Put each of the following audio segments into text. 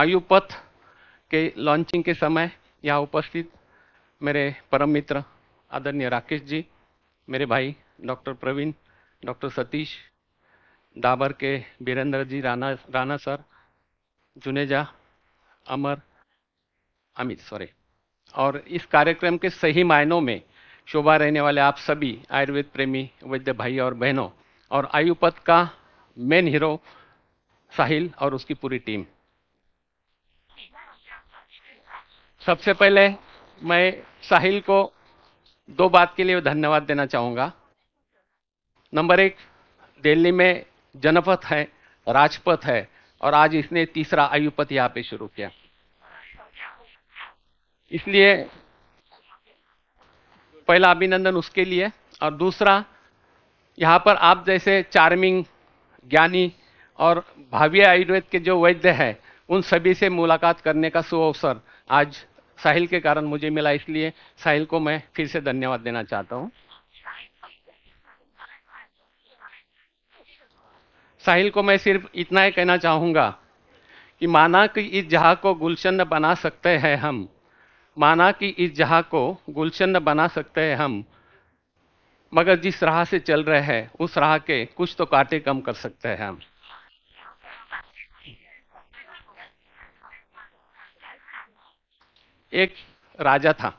आयु पथ के लॉन्चिंग के समय यहाँ उपस्थित मेरे परम मित्र आदरणीय राकेश जी मेरे भाई डॉक्टर प्रवीण डॉक्टर सतीश डाबर के बीरेंद्र जी राणा राणा सर जुनेजा अमर अमित सॉरी और इस कार्यक्रम के सही मायनों में शोभा रहने वाले आप सभी आयुर्वेद प्रेमी वैद्य भाई और बहनों और आयुपथ का मेन हीरो साहिल और उसकी पूरी टीम सबसे पहले मैं साहिल को दो बात के लिए धन्यवाद देना चाहूँगा नंबर एक दिल्ली में जनपथ है राजपथ है और आज इसने तीसरा आयुपथ यहाँ पे शुरू किया इसलिए पहला अभिनंदन उसके लिए और दूसरा यहाँ पर आप जैसे चार्मिंग ज्ञानी और भावी आयुर्वेद के जो वैद्य हैं उन सभी से मुलाकात करने का सुअवसर आज साहिल के कारण मुझे मिला इसलिए साहिल को मैं फिर से धन्यवाद देना चाहता हूँ साहिल को मैं सिर्फ इतना ही कहना चाहूंगा कि माना कि इस जहाँ को गुलशन बना सकते हैं हम माना कि इस जहाँ को गुलशन बना सकते हैं हम मगर जिस राह से चल रहे हैं उस राह के कुछ तो कांटे कम कर सकते हैं हम एक राजा था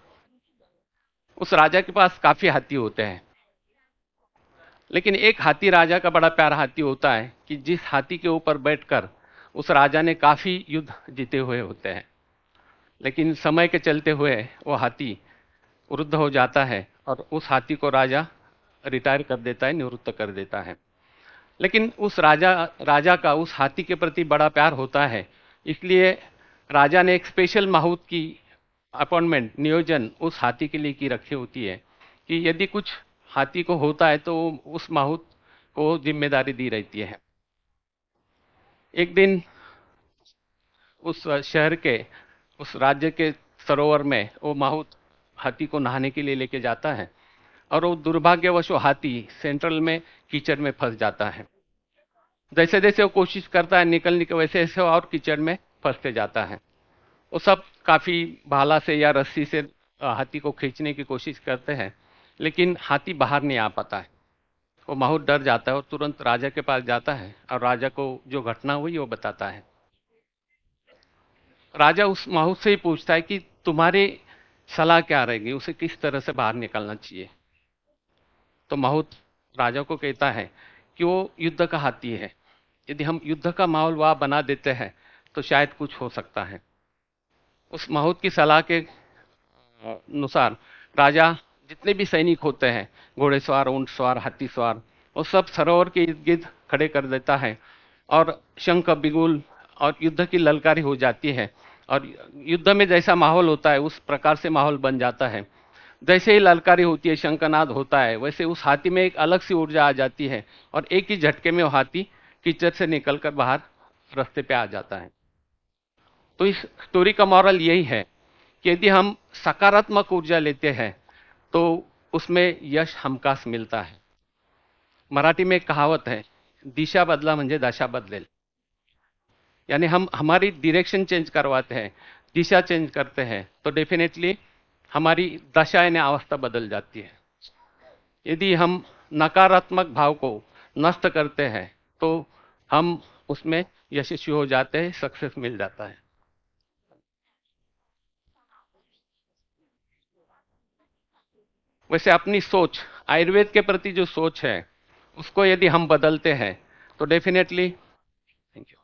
उस राजा के पास काफ़ी हाथी होते हैं लेकिन एक हाथी राजा का बड़ा प्यारा हाथी होता है कि जिस हाथी के ऊपर बैठकर उस राजा ने काफ़ी युद्ध जीते हुए होते हैं लेकिन समय के चलते हुए वो हाथी वृद्ध हो जाता है और उस हाथी को राजा रिटायर कर देता है निवृत्त कर देता है लेकिन उस राजा राजा का उस हाथी के प्रति बड़ा प्यार होता है इसलिए राजा ने एक स्पेशल माहूत की अपॉइंटमेंट नियोजन उस हाथी के लिए की रखी होती है कि यदि कुछ हाथी को होता है तो उस माहूत को जिम्मेदारी दी रहती है एक दिन उस शहर के उस राज्य के सरोवर में वो माहूत हाथी को नहाने के लिए लेके जाता है और वो दुर्भाग्यवश वो हाथी सेंट्रल में कीचड़ में फंस जाता है जैसे जैसे वो कोशिश करता है निकलने के वैसे वैसे और कीचड़ में फंसते जाता है वो सब काफ़ी भाला से या रस्सी से हाथी को खींचने की कोशिश करते हैं लेकिन हाथी बाहर नहीं आ पाता है वो माहौर डर जाता है और तुरंत राजा के पास जाता है और राजा को जो घटना हुई वो बताता है राजा उस माहौर से ही पूछता है कि तुम्हारे सलाह क्या रहेगी उसे किस तरह से बाहर निकलना चाहिए तो माहौर राजा को कहता है कि वो युद्ध का हाथी है यदि हम युद्ध का माहौल वहाँ बना देते हैं तो शायद कुछ हो सकता है उस महूत की सलाह के अनुसार राजा जितने भी सैनिक होते हैं घोड़े सवार ऊँट सवार हाथी सवार वो सब सरोवर के इर्द गिर्द खड़े कर देता है और शंख बिगुल और युद्ध की ललकारी हो जाती है और युद्ध में जैसा माहौल होता है उस प्रकार से माहौल बन जाता है जैसे ही ललकारी होती है शंकनाद होता है वैसे उस हाथी में एक अलग सी ऊर्जा आ जाती है और एक ही झटके में वो हाथी कीचड़ से निकलकर बाहर रास्ते पे आ जाता है तो इस स्टोरी का मॉरल यही है कि यदि हम सकारात्मक ऊर्जा लेते हैं तो उसमें यश हमकास मिलता है मराठी में कहावत है दिशा बदला मुझे दशा बदले यानी हम हमारी डिरेक्शन चेंज करवाते हैं दिशा चेंज करते हैं तो डेफिनेटली हमारी दशा यानी अवस्था बदल जाती है यदि हम नकारात्मक भाव को नष्ट करते हैं तो हम उसमें यशस्वी हो जाते हैं सक्सेस मिल जाता है वैसे अपनी सोच आयुर्वेद के प्रति जो सोच है उसको यदि हम बदलते हैं तो डेफिनेटली थैंक यू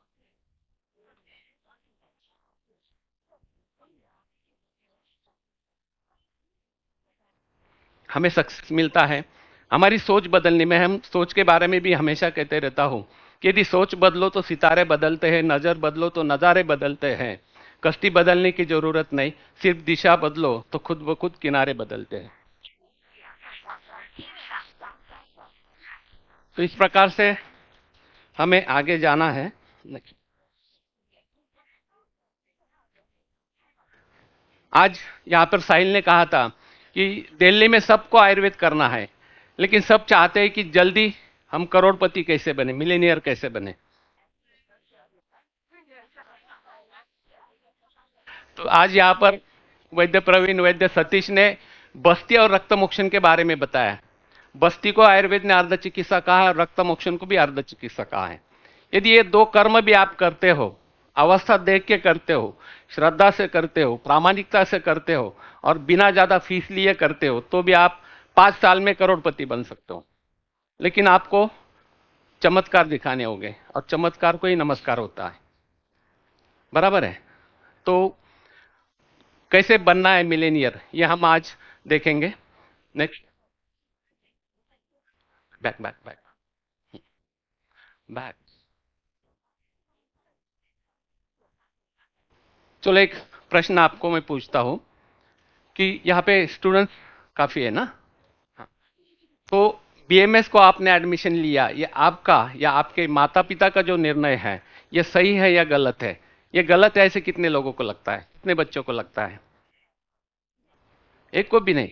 हमें सक्सेस मिलता है हमारी सोच बदलने में हम सोच के बारे में भी हमेशा कहते रहता हूं कि यदि सोच बदलो तो सितारे बदलते हैं नज़र बदलो तो नज़ारे बदलते हैं कश्ती बदलने की ज़रूरत नहीं सिर्फ दिशा बदलो तो खुद ब खुद किनारे बदलते हैं तो इस प्रकार से हमें आगे जाना है आज यहाँ पर साहिल ने कहा था कि दिल्ली में सबको आयुर्वेद करना है लेकिन सब चाहते हैं कि जल्दी हम करोड़पति कैसे बने मिलेनियर कैसे बने तो आज यहाँ पर वैद्य प्रवीण वैद्य सतीश ने बस्ती और रक्त मोक्षण के बारे में बताया बस्ती को आयुर्वेद ने अर्ध चिकित्सा कहा है रक्त मोक्षण को भी अर्ध चिकित्सा कहा है यदि ये दो कर्म भी आप करते हो अवस्था देख के करते हो श्रद्धा से करते हो प्रामाणिकता से करते हो और बिना ज्यादा फीस लिए करते हो तो भी आप पांच साल में करोड़पति बन सकते हो लेकिन आपको चमत्कार दिखाने होंगे और चमत्कार को ही नमस्कार होता है बराबर है तो कैसे बनना है मिलेनियर ये हम आज देखेंगे next back, back, back. Back. चलो एक प्रश्न आपको मैं पूछता हूं कि यहाँ पे स्टूडेंट्स काफ़ी है ना बी हाँ। तो बीएमएस को आपने एडमिशन लिया ये आपका या आपके माता पिता का जो निर्णय है ये सही है या गलत है ये गलत है ऐसे कितने लोगों को लगता है कितने बच्चों को लगता है एक को भी नहीं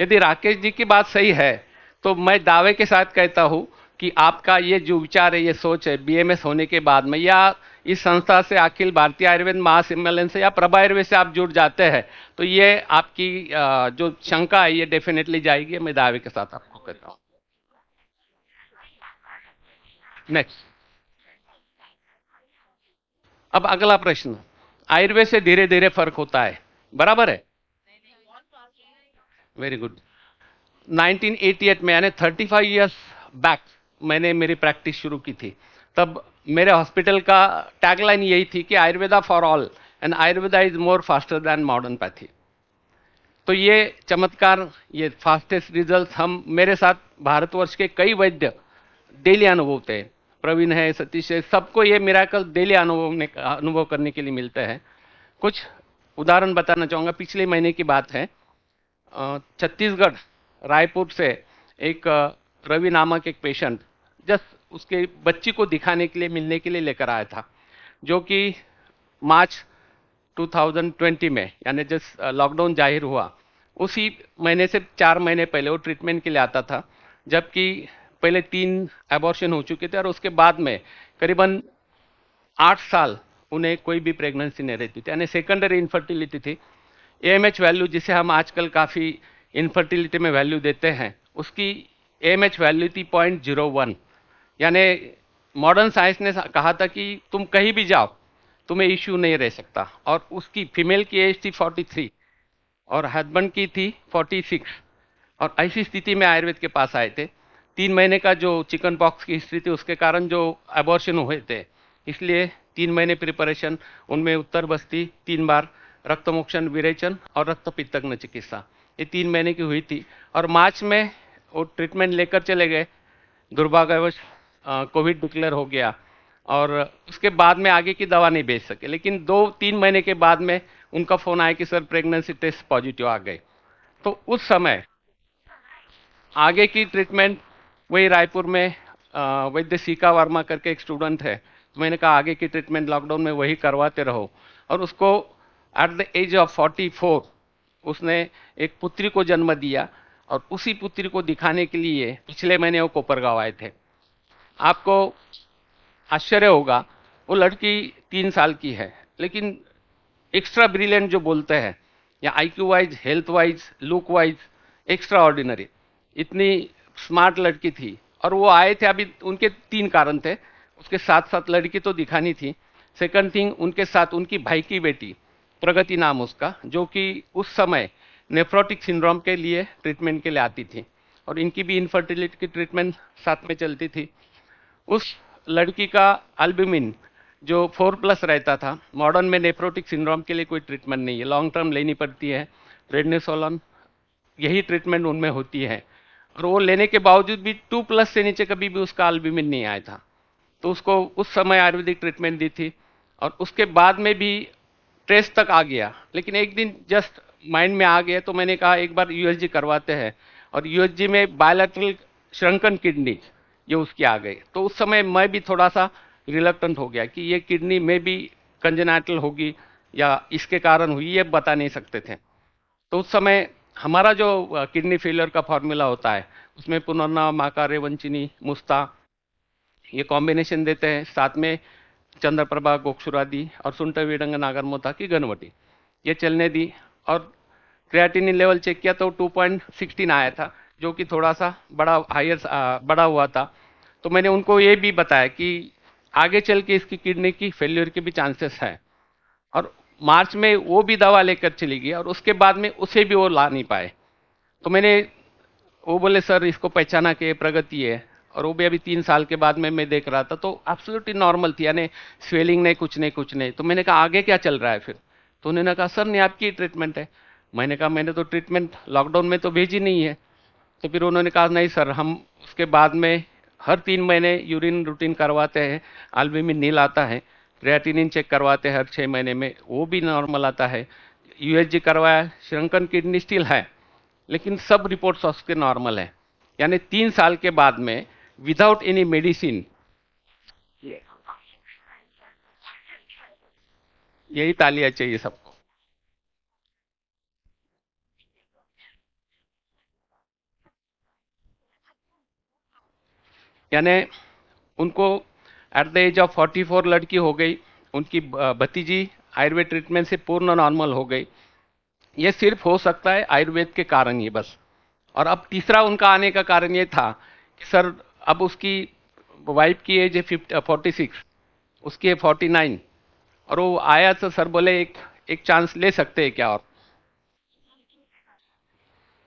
यदि राकेश जी की बात सही है तो मैं दावे के साथ कहता हूँ कि आपका ये जो विचार है ये सोच है बीएमएस होने के बाद में या इस संस्था से अखिल भारतीय आयुर्वेद महासम्मेलन से या प्रभा आयुर्वेद से आप जुड़ जाते हैं तो ये आपकी जो शंका है ये डेफिनेटली जाएगी मैं दावे के साथ आपको कहता हूँ नेक्स्ट अब अगला प्रश्न आयुर्वेद से धीरे धीरे फर्क होता है बराबर है वेरी गुड 1988 में यानी 35 इयर्स बैक मैंने मेरी प्रैक्टिस शुरू की थी तब मेरे हॉस्पिटल का टैगलाइन यही थी कि Ayurveda for all and Ayurveda is more faster than modern pathy तो ये चमत्कार ये फास्टेस्ट रिजल्ट हम मेरे साथ भारतवर्ष के कई वैद्य डेली अनुभवते हैं प्रवीण है सतीश है सबको ये मिराकल डेली अनुभव अनुभव करने के लिए मिलता है कुछ उदाहरण बताना चाहूँगा पिछले महीने की बात है छत्तीसगढ़ रायपुर से एक रवि नामक एक पेशेंट जस्ट उसके बच्ची को दिखाने के लिए मिलने के लिए लेकर आया था जो कि मार्च 2020 में यानी जिस लॉकडाउन जाहिर हुआ उसी महीने से चार महीने पहले वो ट्रीटमेंट के लिए आता था जबकि पहले तीन एबॉर्शन हो चुके थे और उसके बाद में करीबन आठ साल उन्हें कोई भी प्रेगनेंसी नहीं रहती थी यानी सेकेंडरी इन्फर्टिलिटी थी एम एच वैल्यू जिसे हम आजकल काफ़ी इनफर्टिलिटी में वैल्यू देते हैं उसकी एम एच वैल्यू थी पॉइंट जीरो वन यानी मॉडर्न साइंस ने कहा था कि तुम कहीं भी जाओ तुम्हें इश्यू नहीं रह सकता और उसकी फीमेल की एज थी फोर्टी थ्री और हस्बैंड की थी फोर्टी सिक्स और ऐसी स्थिति में आयुर्वेद के पास आए थे तीन महीने का जो चिकन पॉक्स की हिस्ट्री थी उसके कारण जो एबॉर्शन हुए थे इसलिए तीन महीने प्रिपरेशन उनमें उत्तर बस्ती तीन बार रक्त मोक्षण विरेचन और रक्त पित्तग्न चिकित्सा ये तीन महीने की हुई थी और मार्च में वो ट्रीटमेंट लेकर चले गए दुर्भाग्यवश कोविड डिक्लेयर हो गया और उसके बाद में आगे की दवा नहीं भेज सके लेकिन दो तीन महीने के बाद में उनका फ़ोन आया कि सर प्रेगनेंसी टेस्ट पॉजिटिव आ गए तो उस समय आगे की ट्रीटमेंट वही रायपुर में वैद्य सीका वर्मा करके एक स्टूडेंट है तो मैंने कहा आगे की ट्रीटमेंट लॉकडाउन में वही करवाते रहो और उसको एट द एज ऑफ 44 उसने एक पुत्री को जन्म दिया और उसी पुत्री को दिखाने के लिए पिछले महीने वो कोपरगाव आए थे आपको आश्चर्य होगा वो लड़की तीन साल की है लेकिन एक्स्ट्रा ब्रिलियंट जो बोलते हैं या I Q wise health wise look wise extraordinary इतनी स्मार्ट लड़की थी और वो आए थे अभी उनके तीन कारण थे उसके साथ साथ लड़की तो दिखानी थी सेकंड थिंग उनके साथ उनकी भाई की बेटी प्रगति नाम उसका जो कि उस समय नेफ्रोटिक सिंड्रोम के लिए ट्रीटमेंट के लिए आती थी और इनकी भी इनफर्टिलिटी की ट्रीटमेंट साथ में चलती थी उस लड़की का अल्ब्यूमिन जो फोर प्लस रहता था मॉडर्न में नेफ्रोटिक सिंड्रोम के लिए कोई ट्रीटमेंट नहीं है लॉन्ग टर्म लेनी पड़ती है रेडनेसोलॉन यही ट्रीटमेंट उनमें होती है और वो लेने के बावजूद भी टू प्लस से नीचे कभी भी उसका अल्ब्यूमिन नहीं आया था तो उसको उस समय आयुर्वेदिक ट्रीटमेंट दी थी और उसके बाद में भी ट्रेस तक आ गया लेकिन एक दिन जस्ट माइंड में आ गया तो मैंने कहा एक बार यूएसजी करवाते हैं और यूएसजी में बायोलेट्रल श्रंकन किडनी ये उसकी आ गई तो उस समय मैं भी थोड़ा सा रिलक्टेंट हो गया कि ये किडनी में भी कंजनाइटल होगी या इसके कारण हुई ये बता नहीं सकते थे तो उस समय हमारा जो किडनी फेलियर का फॉर्मूला होता है उसमें पुनर्ना माका रेवंचिनी मुस्ता ये कॉम्बिनेशन देते हैं साथ में चंद्रप्रभा गोक्षुरादी और सुंटवीडंग नागरमोता की गनवटी ये चलने दी और क्रियाटिन लेवल चेक किया तो 2.16 आया था जो कि थोड़ा सा बड़ा हायर बड़ा हुआ था तो मैंने उनको ये भी बताया कि आगे चल के इसकी किडनी की फेल्यूर के भी चांसेस हैं और मार्च में वो भी दवा लेकर चली गई और उसके बाद में उसे भी वो ला नहीं पाए तो मैंने वो बोले सर इसको पहचाना के प्रगति है और वो भी अभी तीन साल के बाद में मैं देख रहा था तो एब्सोल्युटली नॉर्मल थी यानी स्वेलिंग नहीं कुछ नहीं कुछ नहीं तो मैंने कहा आगे क्या चल रहा है फिर तो उन्होंने कहा सर नहीं आपकी ट्रीटमेंट है मैंने कहा मैंने तो ट्रीटमेंट लॉकडाउन में तो भेजी नहीं है तो फिर उन्होंने कहा नहीं सर हम उसके बाद में हर तीन महीने यूरिन रूटीन करवाते हैं आलमी में नील आता है क्रियाटिनिन चेक करवाते हैं हर छः महीने में वो भी नॉर्मल आता है यू करवाया श्रंकन किडनी स्टिल है लेकिन सब रिपोर्ट्स उसके नॉर्मल है यानी तीन साल के बाद में without any medicine. यही तालियां चाहिए सबको यानी उनको एट द एज ऑफ 44 लड़की हो गई उनकी भतीजी आयुर्वेद ट्रीटमेंट से पूर्ण नॉर्मल हो गई ये सिर्फ हो सकता है आयुर्वेद के कारण ही बस और अब तीसरा उनका आने का कारण ये था कि सर अब उसकी वाइफ की एज है फिफ्टी फोर्टी सिक्स उसकी है फोर्टी नाइन और वो आया तो सर बोले एक एक चांस ले सकते हैं क्या और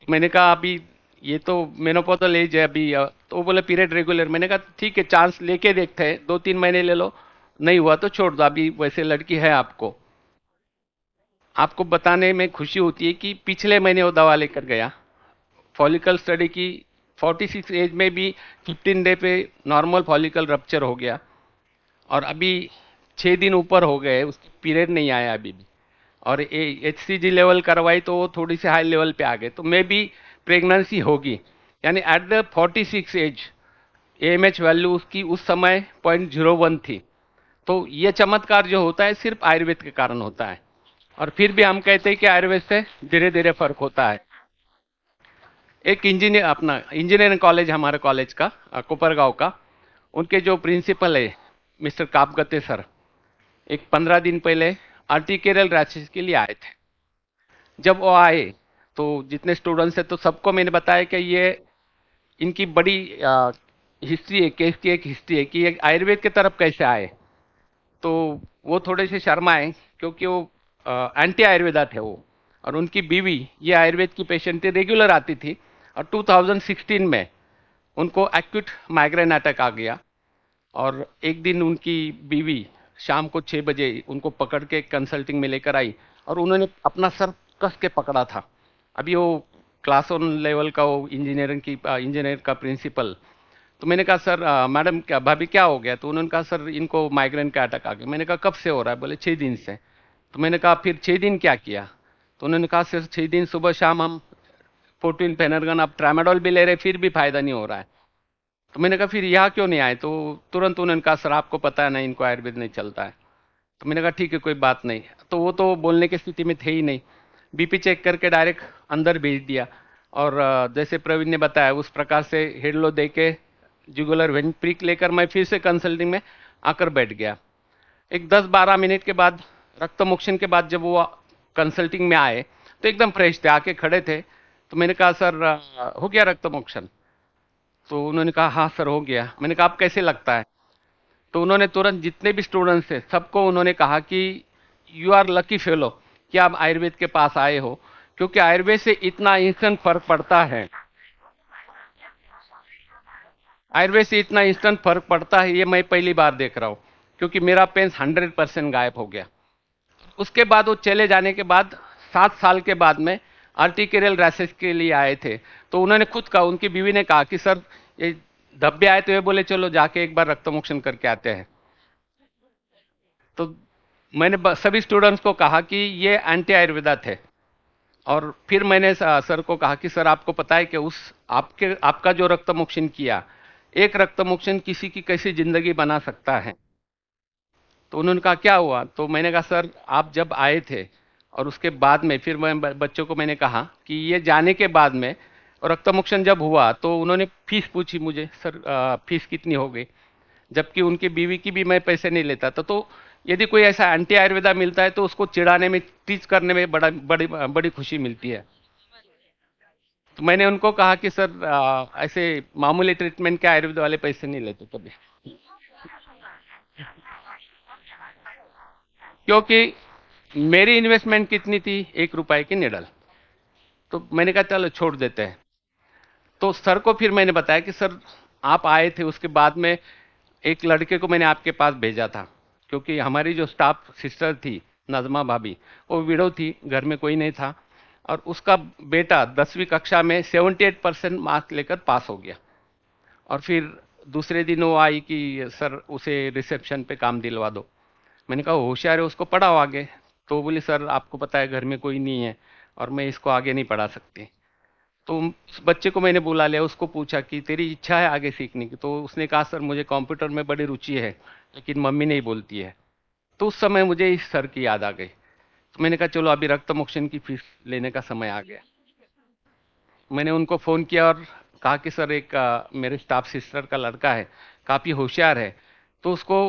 मैंने कहा अभी ये तो मेनोपोजल एज है अभी तो बोले पीरियड रेगुलर मैंने कहा ठीक है चांस लेके देखते हैं दो तीन महीने ले लो नहीं हुआ तो छोड़ दो अभी वैसे लड़की है आपको आपको बताने में खुशी होती है कि पिछले महीने वो दवा लेकर गया फॉलिकल स्टडी की 46 एज में भी 15 डे पे नॉर्मल फॉलिकल रप्चर हो गया और अभी छः दिन ऊपर हो गए उसकी पीरियड नहीं आया अभी भी और एच सी लेवल करवाई तो वो थोड़ी सी हाई लेवल पे आ गए तो मे भी प्रेगनेंसी होगी यानी at the 46 age M H value उसकी उस समय पॉइंट जीरो वन थी तो ये चमत्कार जो होता है सिर्फ आयुर्वेद के कारण होता है और फिर भी हम कहते हैं कि आयुर्वेद से धीरे धीरे फर्क होता है एक इंजीनियर अपना इंजीनियरिंग कॉलेज हमारे कॉलेज का कोपरगांव का उनके जो प्रिंसिपल है मिस्टर कापगते सर एक पंद्रह दिन पहले आर्टिकेरियल राशि के लिए आए थे जब वो आए तो जितने स्टूडेंट्स हैं तो सबको मैंने बताया कि ये इनकी बड़ी आ, हिस्ट्री है केस की एक हिस्ट्री है कि ये आयुर्वेद की तरफ कैसे आए तो वो थोड़े से शर्माए क्योंकि वो आ, एंटी आयुर्वेदा थे वो और उनकी बीवी ये आयुर्वेद की पेशेंट थी रेगुलर आती थी और 2016 में उनको एक्यूट माइग्रेन अटैक आ गया और एक दिन उनकी बीवी शाम को छः बजे उनको पकड़ के कंसल्टिंग में लेकर आई और उन्होंने अपना सर कस के पकड़ा था अभी वो क्लास वन लेवल का वो इंजीनियरिंग की इंजीनियर का प्रिंसिपल तो मैंने कहा सर मैडम क्या भाभी क्या हो गया तो उन्होंने कहा सर इनको माइग्रेन का अटैक आ गया मैंने कहा कब से हो रहा है बोले छः दिन से तो मैंने कहा फिर छः दिन क्या किया तो उन्होंने कहा सर छः दिन सुबह शाम हम फोर्टीन पेनरगन आप ट्रामेडोल भी ले रहे फिर भी फायदा नहीं हो रहा है तो मैंने कहा फिर यहाँ क्यों नहीं आए तो तुरंत उन्होंने कहा सर आपको पता है ना इनको आयुर्वेद नहीं चलता है तो मैंने कहा ठीक है कोई बात नहीं तो वो तो बोलने की स्थिति में थे ही नहीं बीपी चेक करके डायरेक्ट अंदर भेज दिया और जैसे प्रवीण ने बताया उस प्रकार से हेडलो दे के जुगुलर वेन प्रिक लेकर मैं फिर से कंसल्टिंग में आकर बैठ गया एक 10-12 मिनट के बाद रक्त मोक्षण के बाद जब वो कंसल्टिंग में आए तो एकदम फ्रेश थे आके खड़े थे तो मैंने कहा सर हो गया रक्त मोक्षण तो उन्होंने कहा हाँ सर हो गया मैंने कहा आप कैसे लगता है तो उन्होंने तुरंत जितने भी स्टूडेंट्स थे सबको उन्होंने कहा कि यू आर लकी फेलो कि आप आयुर्वेद के पास आए हो क्योंकि आयुर्वेद से इतना इंस्टेंट फर्क पड़ता है आयुर्वेद से इतना इंस्टेंट फर्क पड़ता है ये मैं पहली बार देख रहा हूँ क्योंकि मेरा पेंस हंड्रेड परसेंट गायब हो गया उसके बाद वो चले जाने के बाद सात साल के बाद में आर्टिकेरियल रैसेज के लिए आए थे तो उन्होंने खुद कहा उनकी बीवी ने कहा कि सर ये धब्बे आए तो ये बोले चलो जाके एक बार रक्तमोक्षण करके आते हैं तो मैंने सभी स्टूडेंट्स को कहा कि ये एंटी आयुर्वेदा थे और फिर मैंने सर को कहा कि सर आपको पता है कि उस आपके आपका जो रक्तमोक्षण किया एक रक्तमोक्षण किसी की कैसी जिंदगी बना सकता है तो उन्होंने कहा क्या हुआ तो मैंने कहा सर आप जब आए थे और उसके बाद में फिर मैं बच्चों को मैंने कहा कि ये जाने के बाद में रक्तमोक्षण जब हुआ तो उन्होंने फीस पूछी मुझे सर फीस कितनी हो गई जबकि उनकी बीवी की भी मैं पैसे नहीं लेता था तो यदि कोई ऐसा एंटी आयुर्वेदा मिलता है तो उसको चिढ़ाने में टीच करने में बड़ा बड़ी बड़ी खुशी मिलती है तो मैंने उनको कहा कि सर ऐसे मामूली ट्रीटमेंट के आयुर्वेद वाले पैसे नहीं लेते कभी क्योंकि मेरी इन्वेस्टमेंट कितनी थी एक रुपए की निडल तो मैंने कहा चलो छोड़ देते हैं तो सर को फिर मैंने बताया कि सर आप आए थे उसके बाद में एक लड़के को मैंने आपके पास भेजा था क्योंकि हमारी जो स्टाफ सिस्टर थी नजमा भाभी वो विडो थी घर में कोई नहीं था और उसका बेटा दसवीं कक्षा में 78 परसेंट मार्क्स लेकर पास हो गया और फिर दूसरे दिन वो आई कि सर उसे रिसेप्शन पे काम दिलवा दो मैंने कहा होशियार है उसको पढ़ाओ आगे तो बोले सर आपको पता है घर में कोई नहीं है और मैं इसको आगे नहीं पढ़ा सकती तो उस बच्चे को मैंने बुला लिया उसको पूछा कि तेरी इच्छा है आगे सीखने की तो उसने कहा सर मुझे कंप्यूटर में बड़ी रुचि है लेकिन मम्मी नहीं बोलती है तो उस समय मुझे इस सर की याद आ गई तो मैंने कहा चलो अभी रक्त मोक्षण की फीस लेने का समय आ गया मैंने उनको फ़ोन किया और कहा कि सर एक मेरे स्टाफ सिस्टर का लड़का है काफ़ी होशियार है तो उसको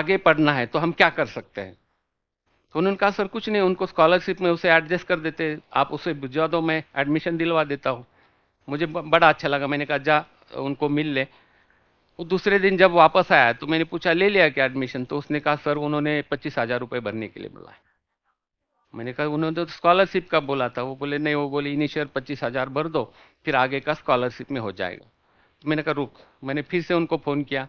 आगे पढ़ना है तो हम क्या कर सकते हैं तो उन्होंने कहा सर कुछ नहीं उनको स्कॉलरशिप में उसे एडजस्ट कर देते आप उसे भिजवा दो मैं एडमिशन दिलवा देता हूँ मुझे बड़ा अच्छा लगा मैंने कहा जा उनको मिल ले वो दूसरे दिन जब वापस आया तो मैंने पूछा ले लिया क्या एडमिशन तो उसने कहा सर उन्होंने पच्चीस हज़ार रुपये भरने के लिए बोला मैंने कहा उन्होंने तो स्कॉलरशिप का बोला था वो बोले नहीं वो बोले इनिशियल पच्चीस हज़ार भर दो फिर आगे का स्कॉलरशिप में हो जाएगा तो मैंने कहा रुक मैंने फिर से उनको फ़ोन किया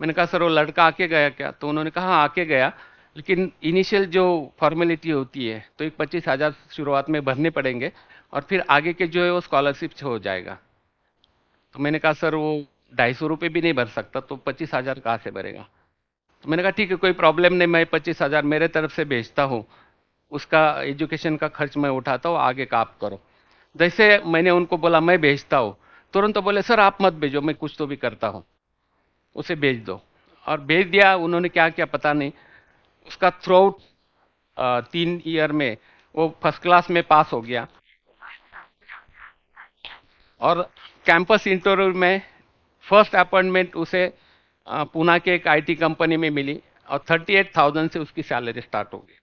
मैंने कहा सर वो लड़का आके गया क्या तो उन्होंने कहा हाँ आके गया लेकिन इनिशियल जो फॉर्मेलिटी होती है तो एक पच्चीस हज़ार शुरुआत में भरने पड़ेंगे और फिर आगे के जो है वो स्कॉलरशिप हो जाएगा तो मैंने कहा सर वो ढाई सौ रुपये भी नहीं भर सकता तो पच्चीस हज़ार कहाँ से भरेगा तो मैंने कहा ठीक है कोई प्रॉब्लम नहीं मैं पच्चीस हज़ार मेरे तरफ से भेजता हूँ उसका एजुकेशन का खर्च मैं उठाता हूँ आगे का आप करो जैसे मैंने उनको बोला मैं भेजता हूँ तुरंत तो बोले सर आप मत भेजो मैं कुछ तो भी करता हूँ उसे भेज दो और भेज दिया उन्होंने क्या क्या पता नहीं उसका थ्रू आउट तीन ईयर में वो फर्स्ट क्लास में पास हो गया और कैंपस इंटरव्यू में फर्स्ट अपॉइंटमेंट उसे पुणे के एक आईटी कंपनी में मिली और 38,000 से उसकी सैलरी स्टार्ट हो गई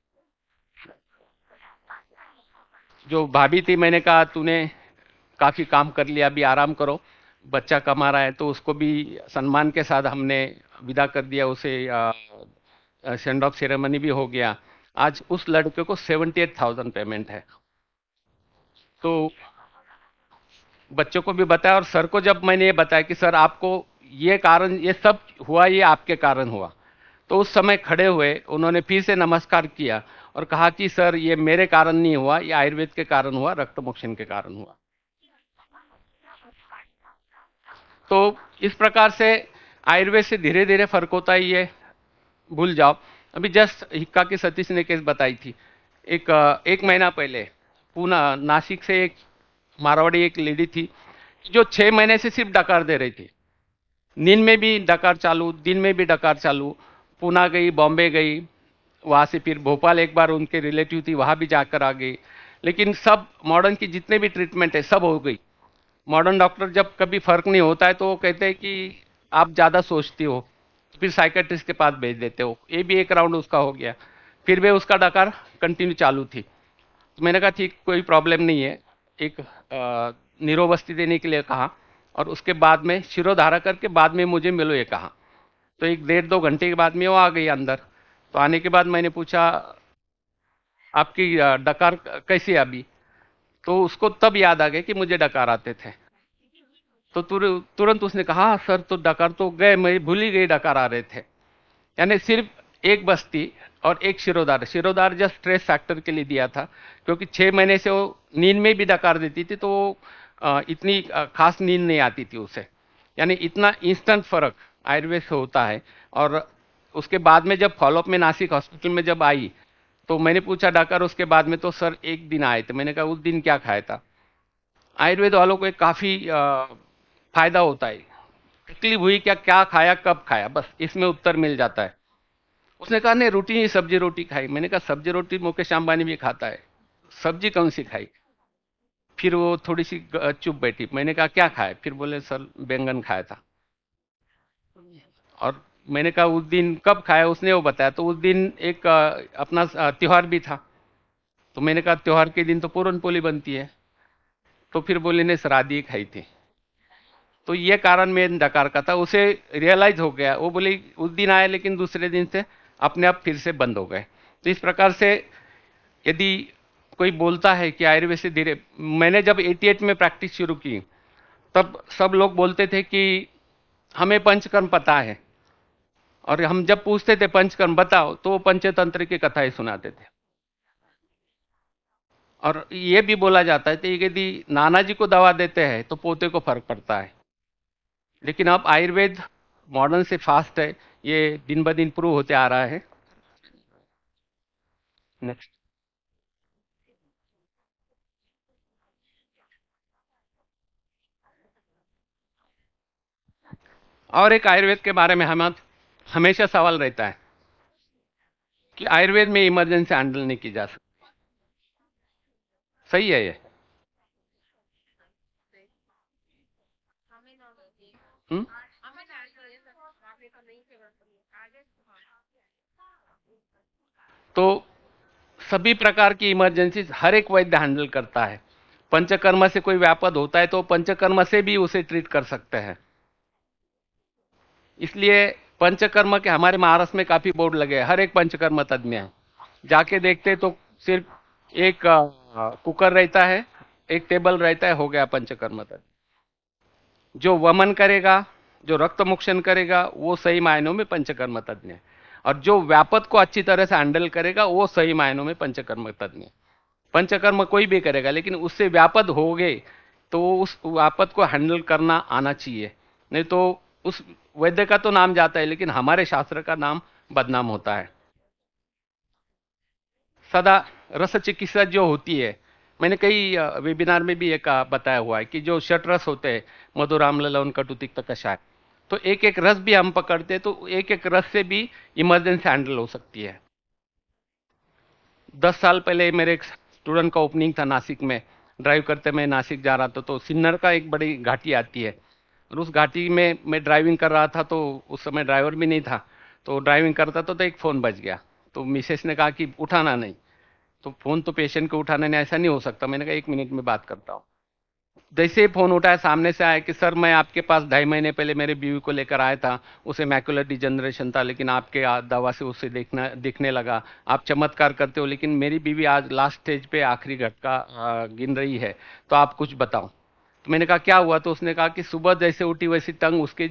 जो भाभी थी मैंने कहा तूने काफ़ी काम कर लिया अभी आराम करो बच्चा कमा रहा है तो उसको भी सम्मान के साथ हमने विदा कर दिया उसे सेंड ऑफ सेरेमनी भी हो गया आज उस लड़के को सेवेंटी एट थाउजेंड पेमेंट है तो बच्चों को भी बताया और सर को जब मैंने ये बताया कि सर आपको ये कारण ये सब हुआ ये आपके कारण हुआ तो उस समय खड़े हुए उन्होंने फिर से नमस्कार किया और कहा कि सर ये मेरे कारण नहीं हुआ ये आयुर्वेद के कारण हुआ रक्त मोक्षण के कारण हुआ तो इस प्रकार से आयुर्वेद से धीरे धीरे फर्क होता ही है भूल जाओ अभी जस्ट हिक्का के सतीश ने केस बताई थी एक एक महीना पहले पूना नासिक से एक मारवाड़ी एक लेडी थी जो छः महीने से सिर्फ डकार दे रही थी नींद में भी डकार चालू दिन में भी डकार चालू पूना गई बॉम्बे गई वहाँ से फिर भोपाल एक बार उनके रिलेटिव थी वहाँ भी जाकर आ गई लेकिन सब मॉडर्न की जितने भी ट्रीटमेंट है सब हो गई मॉडर्न डॉक्टर जब कभी फ़र्क नहीं होता है तो वो कहते हैं कि आप ज़्यादा सोचती हो फिर साइकेट्रिस्ट के पास भेज देते हो ये भी एक राउंड उसका हो गया फिर भी उसका डकार कंटिन्यू चालू थी तो मैंने कहा ठीक कोई प्रॉब्लम नहीं है एक निरोवस्ती देने के लिए कहा और उसके बाद में शिरोधारा करके बाद में मुझे मिलो ये कहा तो एक डेढ़ दो घंटे के बाद में वो आ गई अंदर तो आने के बाद मैंने पूछा आपकी डकार कैसी अभी तो उसको तब याद आ गया कि मुझे डकार आते थे तो तुरंत उसने कहा हाँ, सर तो डकार तो गए मैं भूल ही गई डकार आ रहे थे यानी सिर्फ एक बस्ती और एक शिरोदार शिरोदार जस्ट स्ट्रेस फैक्टर के लिए दिया था क्योंकि छः महीने से वो नींद में भी डकार देती थी तो वो इतनी खास नींद नहीं आती थी उसे यानी इतना इंस्टेंट फ़र्क आयुर्वेद से होता है और उसके बाद में जब फॉलोअप में नासिक हॉस्पिटल में जब आई तो मैंने पूछा डाकर उसके बाद में तो सर एक दिन आए थे मैंने कहा उस दिन क्या खाया था आयुर्वेद वालों को एक काफ़ी फायदा होता है तकलीफ हुई क्या क्या खाया कब खाया बस इसमें उत्तर मिल जाता है उसने कहा नहीं रोटी ही सब्जी रोटी खाई मैंने कहा सब्जी रोटी मुकेश अंबानी भी खाता है सब्जी कौन सी खाई फिर वो थोड़ी सी चुप बैठी मैंने कहा क्या खाया फिर बोले सर बैंगन खाया था और मैंने कहा उस दिन कब खाया उसने वो बताया तो उस दिन एक अपना त्यौहार भी था तो मैंने कहा त्यौहार के दिन तो पूरन पोली बनती है तो फिर बोले ने सरादी खाई थी तो ये कारण मेन डकार का था उसे रियलाइज हो गया वो बोली उस दिन आए लेकिन दूसरे दिन से अपने आप फिर से बंद हो गए तो इस प्रकार से यदि कोई बोलता है कि आयुर्वेद से धीरे मैंने जब 88 में प्रैक्टिस शुरू की तब सब लोग बोलते थे कि हमें पंचकर्म पता है और हम जब पूछते थे पंचकर्म बताओ तो वो पंचतंत्र की कथाएं सुनाते थे और ये भी बोला जाता है कि यदि नाना जी को दवा देते हैं तो पोते को फर्क पड़ता है लेकिन अब आयुर्वेद मॉडर्न से फास्ट है ये दिन ब दिन प्रूव होते आ रहा है नेक्स्ट और एक आयुर्वेद के बारे में हम हमेशा सवाल रहता है कि आयुर्वेद में इमरजेंसी हैंडल नहीं की जा सकती सही है ये तो सभी प्रकार की इमरजेंसी हर एक वैद्य हैंडल करता है पंचकर्मा से कोई व्यापद होता है तो पंचकर्मा से भी उसे ट्रीट कर सकते हैं इसलिए पंचकर्मा के हमारे महाराष्ट्र में काफी बोर्ड लगे हैं हर एक पंचकर्म तज्ञ है जाके देखते तो सिर्फ एक कुकर रहता है एक टेबल रहता है हो गया पंचकर्म तज्ञ जो वमन करेगा जो रक्त मोक्षण करेगा वो सही मायनों में पंचकर्म तज्ञ है और जो व्यापक को अच्छी तरह से हैंडल करेगा वो सही मायनों में पंचकर्म तज्ञ पंचकर्म कोई भी करेगा लेकिन उससे व्यापद हो गए तो उस व्यापद को हैंडल करना आना चाहिए नहीं तो उस वैद्य का तो नाम जाता है लेकिन हमारे शास्त्र का नाम बदनाम होता है सदा रस चिकित्सा जो होती है मैंने कई वेबिनार में भी एक बताया हुआ है कि जो शटरस होते हैं मधुराम ललवन कटुतिक्त कषाय तो एक एक रस भी हम पकड़ते तो एक एक रस से भी इमरजेंसी हैंडल हो सकती है दस साल पहले मेरे एक स्टूडेंट का ओपनिंग था नासिक में ड्राइव करते मैं नासिक जा रहा था तो सिन्नर का एक बड़ी घाटी आती है और उस घाटी में मैं ड्राइविंग कर रहा था तो उस समय ड्राइवर भी नहीं था तो ड्राइविंग करता तो, तो एक फ़ोन बज गया तो मिसेस ने कहा कि उठाना नहीं तो फ़ोन तो पेशेंट को उठाना नहीं ऐसा नहीं हो सकता मैंने कहा एक मिनट में बात करता हूँ जैसे ही फ़ोन उठाया सामने से आया कि सर मैं आपके पास ढाई महीने पहले मेरे बीवी को लेकर आया था उसे मैकुलर डिजनरेशन था लेकिन आपके दवा से उसे देखना दिखने लगा आप चमत्कार करते हो लेकिन मेरी बीवी आज लास्ट स्टेज पे आखिरी घटका गिन रही है तो आप कुछ बताओ तो मैंने कहा क्या हुआ तो उसने कहा कि सुबह जैसे उठी वैसी टंग उसके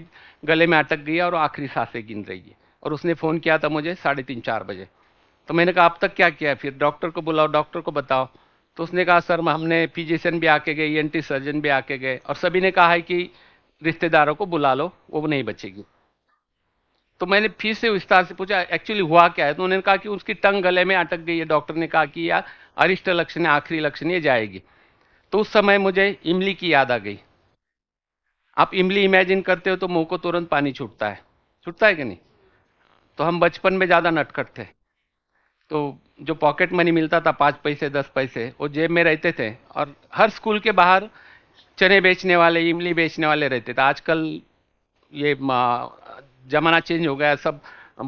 गले में अटक गई और आखिरी सांसें गिन रही है और उसने फ़ोन किया था मुझे साढ़े तीन चार बजे तो मैंने कहा अब तक क्या किया फिर डॉक्टर को बुलाओ डॉक्टर को बताओ तो उसने कहा सर हमने फिजिशियन भी आके गए ई e सर्जन भी आके गए और सभी ने कहा है कि रिश्तेदारों को बुला लो वो नहीं बचेगी तो मैंने फिर से विस्तार से पूछा एक्चुअली हुआ क्या है तो उन्होंने कहा कि उसकी टंग गले में अटक गई है डॉक्टर ने कहा कि यार अरिष्ट लक्षण आखिरी लक्षण ये जाएगी तो उस समय मुझे इमली की याद आ गई आप इमली इमेजिन करते हो तो मुंह को तुरंत पानी छूटता है छूटता है कि नहीं तो हम बचपन में ज़्यादा नटखट थे तो जो पॉकेट मनी मिलता था पाँच पैसे दस पैसे वो जेब में रहते थे और हर स्कूल के बाहर चने बेचने वाले इमली बेचने वाले रहते थे आजकल ये ज़माना चेंज हो गया सब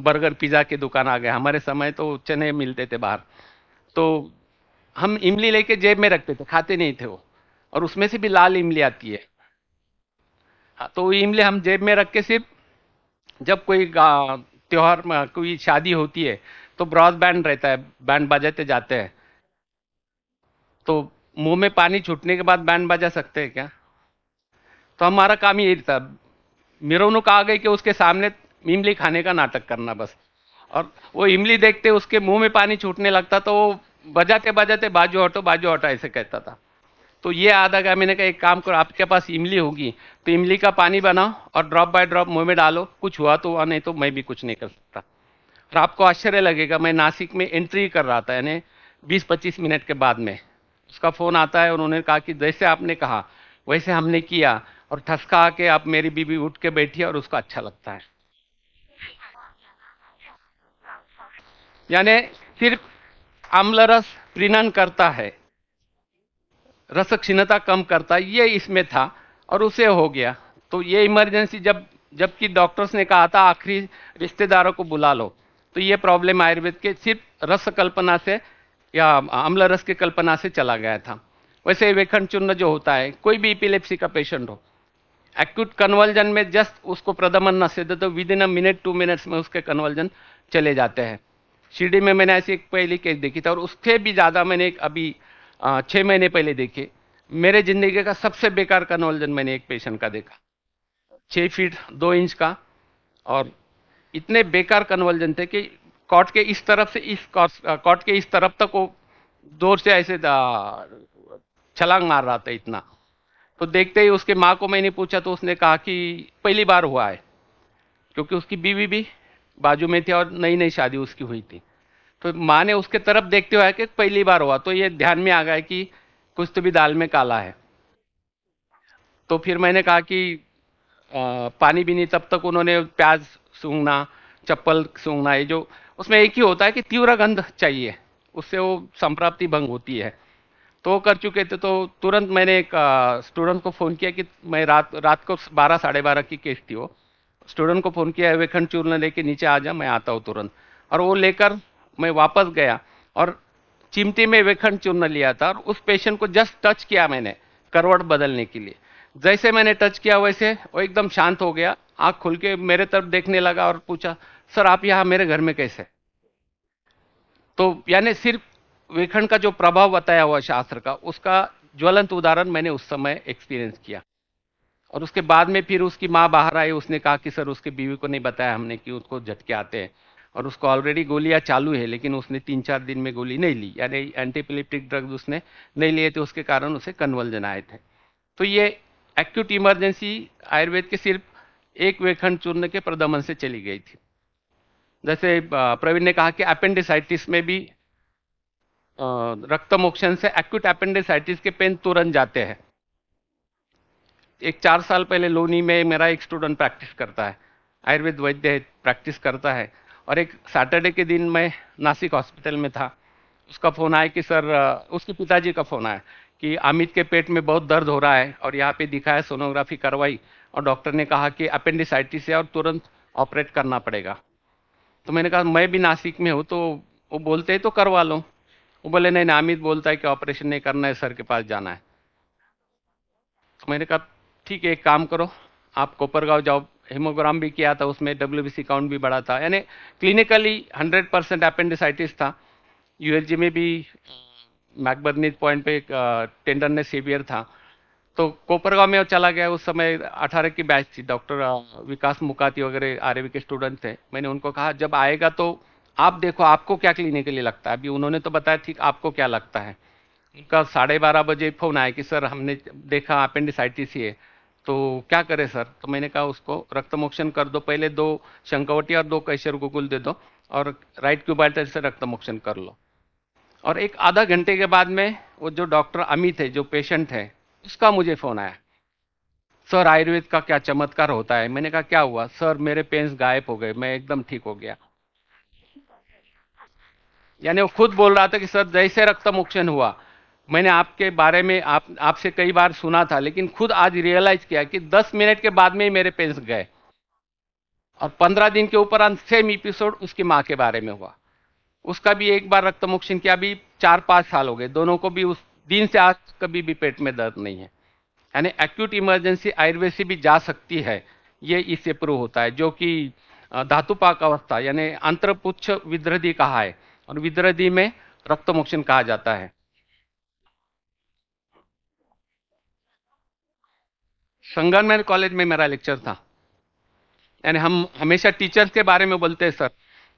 बर्गर पिज़्ज़ा की दुकान आ गए हमारे समय तो चने मिलते थे बाहर तो हम इमली लेके जेब में रखते थे खाते नहीं थे वो और उसमें से भी लाल इमली आती है हाँ तो इमली हम जेब में रख के सिर्फ जब कोई त्यौहार कोई शादी होती है तो बैंड रहता है बैंड बजाते जाते हैं तो मुंह में पानी छूटने के बाद बैंड बजा सकते हैं क्या तो हमारा काम यही था उन्होंने कहा गई कि उसके सामने इमली खाने का नाटक करना बस और वो इमली देखते उसके मुंह में पानी छूटने लगता तो वो बजाते बजाते बाजू हटो बाजू हटो ऐसे कहता था तो ये आधा गया मैंने कहा एक काम करो आपके पास इमली होगी तो इमली का पानी बनाओ और ड्रॉप बाय ड्रॉप मुंह में डालो कुछ हुआ तो हुआ नहीं तो मैं भी कुछ नहीं कर सकता और आपको आश्चर्य लगेगा मैं नासिक में एंट्री कर रहा था यानी बीस पच्चीस मिनट के बाद में उसका फ़ोन आता है और उन्होंने कहा कि जैसे आपने कहा वैसे हमने किया और ठसका के आप मेरी बीबी उठ के बैठी और उसको अच्छा लगता है यानी सिर्फ आमला रस प्रीनन करता है रस क्षीणता कम करता है ये इसमें था और उसे हो गया तो ये इमरजेंसी जब जबकि डॉक्टर्स ने कहा था आखिरी रिश्तेदारों को बुला लो तो ये प्रॉब्लम आयुर्वेद के सिर्फ रस कल्पना से या अम्ल रस की कल्पना से चला गया था वैसे वेखंड चूर्ण जो होता है कोई भी इपिलेप्सी का पेशेंट हो एक्यूट कन्वर्जन में जस्ट उसको प्रदमन न से तो within a minute two minutes में उसके कन्वर्जन चले जाते हैं शिरडी में मैंने ऐसी एक पहली केस देखी था और उसके भी ज़्यादा मैंने एक अभी छः महीने पहले देखे मेरे ज़िंदगी का सबसे बेकार कन्वर्जन मैंने एक पेशेंट का देखा छः फीट दो इंच का और इतने बेकार कन्वर्जन थे कि कॉट के इस तरफ से इस कॉट के इस तरफ तक वो जोर से ऐसे छलांग मार रहा था इतना तो देखते ही उसके माँ को मैंने पूछा तो उसने कहा कि पहली बार हुआ है क्योंकि उसकी बीवी भी बाजू में थी और नई नई शादी उसकी हुई थी तो माँ ने उसके तरफ देखते हुए कि पहली बार हुआ तो ये ध्यान में आ गया कि कुछ तो भी दाल में काला है तो फिर मैंने कहा कि आ, पानी भी नहीं तब तक उन्होंने प्याज सूंघना चप्पल सूंघना ये जो उसमें एक ही होता है कि तीव्र गंध चाहिए उससे वो संप्राप्ति भंग होती है तो कर चुके थे तो तुरंत मैंने एक स्टूडेंट को फ़ोन किया कि मैं रात रात को बारह साढ़े बारह की केस थी वो स्टूडेंट को फ़ोन किया वेखंड चूर्ण लेके नीचे आ जा मैं आता हूँ तुरंत और वो लेकर मैं वापस गया और चिमटी में वेखंड चूर्ण लिया था और उस पेशेंट को जस्ट टच किया मैंने करवट बदलने के लिए जैसे मैंने टच किया वैसे वो एकदम शांत हो गया आंख खुल के मेरे तरफ देखने लगा और पूछा सर आप यहाँ मेरे घर में कैसे तो यानी सिर्फ वेखंड का जो प्रभाव बताया हुआ शास्त्र का उसका ज्वलंत उदाहरण मैंने उस समय एक्सपीरियंस किया और उसके बाद में फिर उसकी माँ बाहर आई उसने कहा कि सर उसके बीवी को नहीं बताया हमने कि उसको झटके आते हैं और उसको ऑलरेडी गोलियाँ चालू है लेकिन उसने तीन चार दिन में गोली नहीं ली यानी एंटीपिलिप्टिक ड्रग्स उसने नहीं लिए थे उसके कारण उसे कन्वल्जन आए थे तो ये एक्यूट इमरजेंसी आयुर्वेद के सिर्फ एक वेखंड चूर्ण के प्रदमन से चली गई थी जैसे प्रवीण ने कहा कि अपेंडिसाइटिस में भी रक्त मोक्षण से एक्यूट अपेंडिसाइटिस के पेन तुरंत जाते हैं एक चार साल पहले लोनी में मेरा एक स्टूडेंट प्रैक्टिस करता है आयुर्वेद वैद्य प्रैक्टिस करता है और एक सैटरडे के दिन मैं नासिक हॉस्पिटल में था उसका फ़ोन आया कि सर उसके पिताजी का फ़ोन आया कि अमित के पेट में बहुत दर्द हो रहा है और यहाँ पे दिखाया सोनोग्राफी करवाई और डॉक्टर ने कहा कि अपेंडिसाइटिस है और तुरंत ऑपरेट करना पड़ेगा तो मैंने कहा मैं भी नासिक में हूँ तो वो बोलते हैं तो करवा लो वो बोले नहीं नामिद बोलता है कि ऑपरेशन नहीं करना है सर के पास जाना है तो मैंने कहा ठीक है एक काम करो आप कोपरगाँव जाओ हेमोग्राम भी किया था उसमें डब्ल्यू काउंट भी बढ़ा था यानी क्लिनिकली 100 परसेंट अपेंडिसाइटिस था यूएलजी में भी मैकबर्निज पॉइंट पे टेंडरनेस सीवियर था तो कोपरगांव में चला गया उस समय अठारह की बैच थी डॉक्टर विकास मुकाती वगैरह आर के स्टूडेंट थे मैंने उनको कहा जब आएगा तो आप देखो आपको क्या क्लिनिकली लगता है अभी उन्होंने तो बताया ठीक आपको क्या लगता है उनका साढ़े बारह बजे फ़ोन आया कि सर हमने देखा अपेंडिसाइटिस है तो क्या करें सर तो मैंने कहा उसको रक्त मोक्षण कर दो पहले दो शंकावटी और दो कैशर गोकुल दे दो और राइट क्यूबाइटर से रक्त मोक्षण कर लो और एक आधा घंटे के बाद में वो जो डॉक्टर अमित है जो पेशेंट है उसका मुझे फ़ोन आया सर आयुर्वेद का क्या चमत्कार होता है मैंने कहा क्या हुआ सर मेरे पेन्स गायब हो गए मैं एकदम ठीक हो गया यानी वो खुद बोल रहा था कि सर जैसे रक्त मोक्षण हुआ मैंने आपके बारे में आप आपसे कई बार सुना था लेकिन खुद आज रियलाइज किया कि 10 मिनट के बाद में ही मेरे पेंस गए और 15 दिन के उपरांत सेम एपिसोड उसकी माँ के बारे में हुआ उसका भी एक बार रक्त मोक्षण किया अभी चार पाँच साल हो गए दोनों को भी उस दिन से आज कभी भी पेट में दर्द नहीं है यानी एक्यूट इमरजेंसी आयुर्वेद से भी जा सकती है ये इससे प्रूव होता है जो कि धातुपाक अवस्था यानी अंतरपुच्छ विद्रधि कहा है और विद्रधि में रक्तमोक्षण कहा जाता है संगनमैन कॉलेज में मेरा लेक्चर था यानी हम हमेशा टीचर्स के बारे में बोलते हैं सर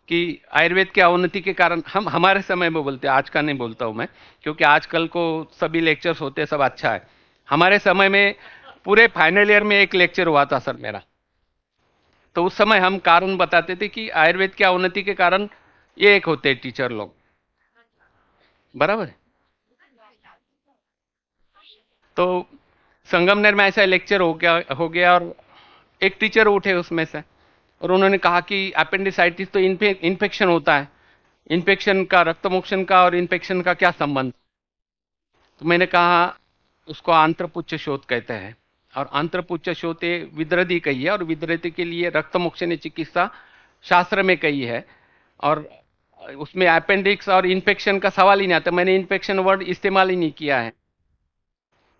कि आयुर्वेद के अवनति के कारण हम हमारे समय में बोलते आज का नहीं बोलता हूँ मैं क्योंकि आजकल को सभी लेक्चर्स होते हैं सब अच्छा है हमारे समय में पूरे फाइनल ईयर में एक लेक्चर हुआ था सर मेरा तो उस समय हम कारण बताते थे कि आयुर्वेद की अवनति के कारण ये एक होते हैं टीचर लोग बराबर तो संगमनेर में ऐसा लेक्चर हो गया हो गया और एक टीचर उठे उसमें से और उन्होंने कहा कि अपेंडिसाइटिस तो इन्फेक्शन होता है इन्फेक्शन का रक्त मोक्षण का और इन्फेक्शन का क्या संबंध तो मैंने कहा उसको आंत्रपुच्छ शोध कहते हैं और आंत्रपुच्छ शोध विद्रदी कही है और विद्रदी के लिए रक्त मोक्षण चिकित्सा शास्त्र में कही है और उसमें अपेंडिक्स और इन्फेक्शन का सवाल ही नहीं आता मैंने इन्फेक्शन वर्ड इस्तेमाल ही नहीं किया है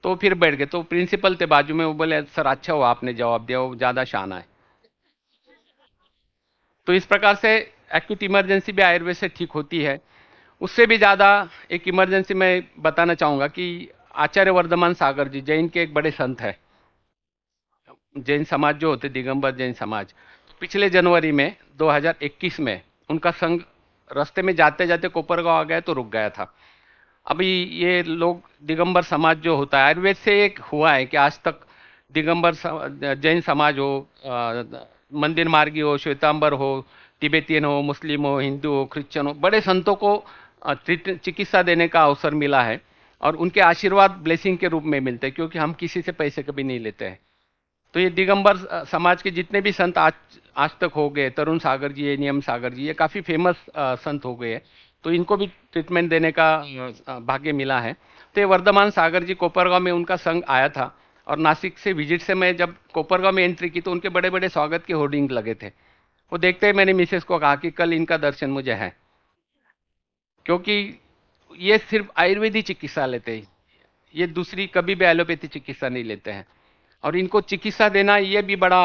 तो फिर बैठ गए तो प्रिंसिपल थे बाजू में वो बोले सर अच्छा हुआ आपने जवाब दिया वो ज़्यादा शाना है तो इस प्रकार से एक्यूट इमरजेंसी भी आयुर्वेद से ठीक होती है उससे भी ज़्यादा एक इमरजेंसी मैं बताना चाहूँगा कि आचार्य वर्धमान सागर जी जैन के एक बड़े संत है जैन समाज जो होते दिगंबर जैन समाज पिछले जनवरी में 2021 में उनका संघ रास्ते में जाते जाते कोपरगांव आ गया तो रुक गया था अभी ये लोग दिगंबर समाज जो होता है आयुर्वेद से एक हुआ है कि आज तक दिगंबर जैन समाज हो मंदिर मार्गी हो श्वेतांबर हो तिबेतियन हो मुस्लिम हो हिंदू हो क्रिश्चन हो बड़े संतों को चिकित्सा देने का अवसर मिला है और उनके आशीर्वाद ब्लेसिंग के रूप में मिलते हैं क्योंकि हम किसी से पैसे कभी नहीं लेते हैं तो ये दिगंबर समाज के जितने भी संत आज आज तक हो गए तरुण सागर जी नियम सागर जी ये काफ़ी फेमस संत हो गए तो इनको भी ट्रीटमेंट देने का भाग्य मिला है तो ये वर्धमान सागर जी कोपरगांव में उनका संघ आया था और नासिक से विजिट से मैं जब कोपरगांव में एंट्री की तो उनके बड़े बड़े स्वागत के होर्डिंग लगे थे वो देखते ही मैंने मिसेस को कहा कि कल इनका दर्शन मुझे है क्योंकि ये सिर्फ आयुर्वेदिक चिकित्सा लेते हैं ये दूसरी कभी भी एलोपैथी चिकित्सा नहीं लेते हैं और इनको चिकित्सा देना ये भी बड़ा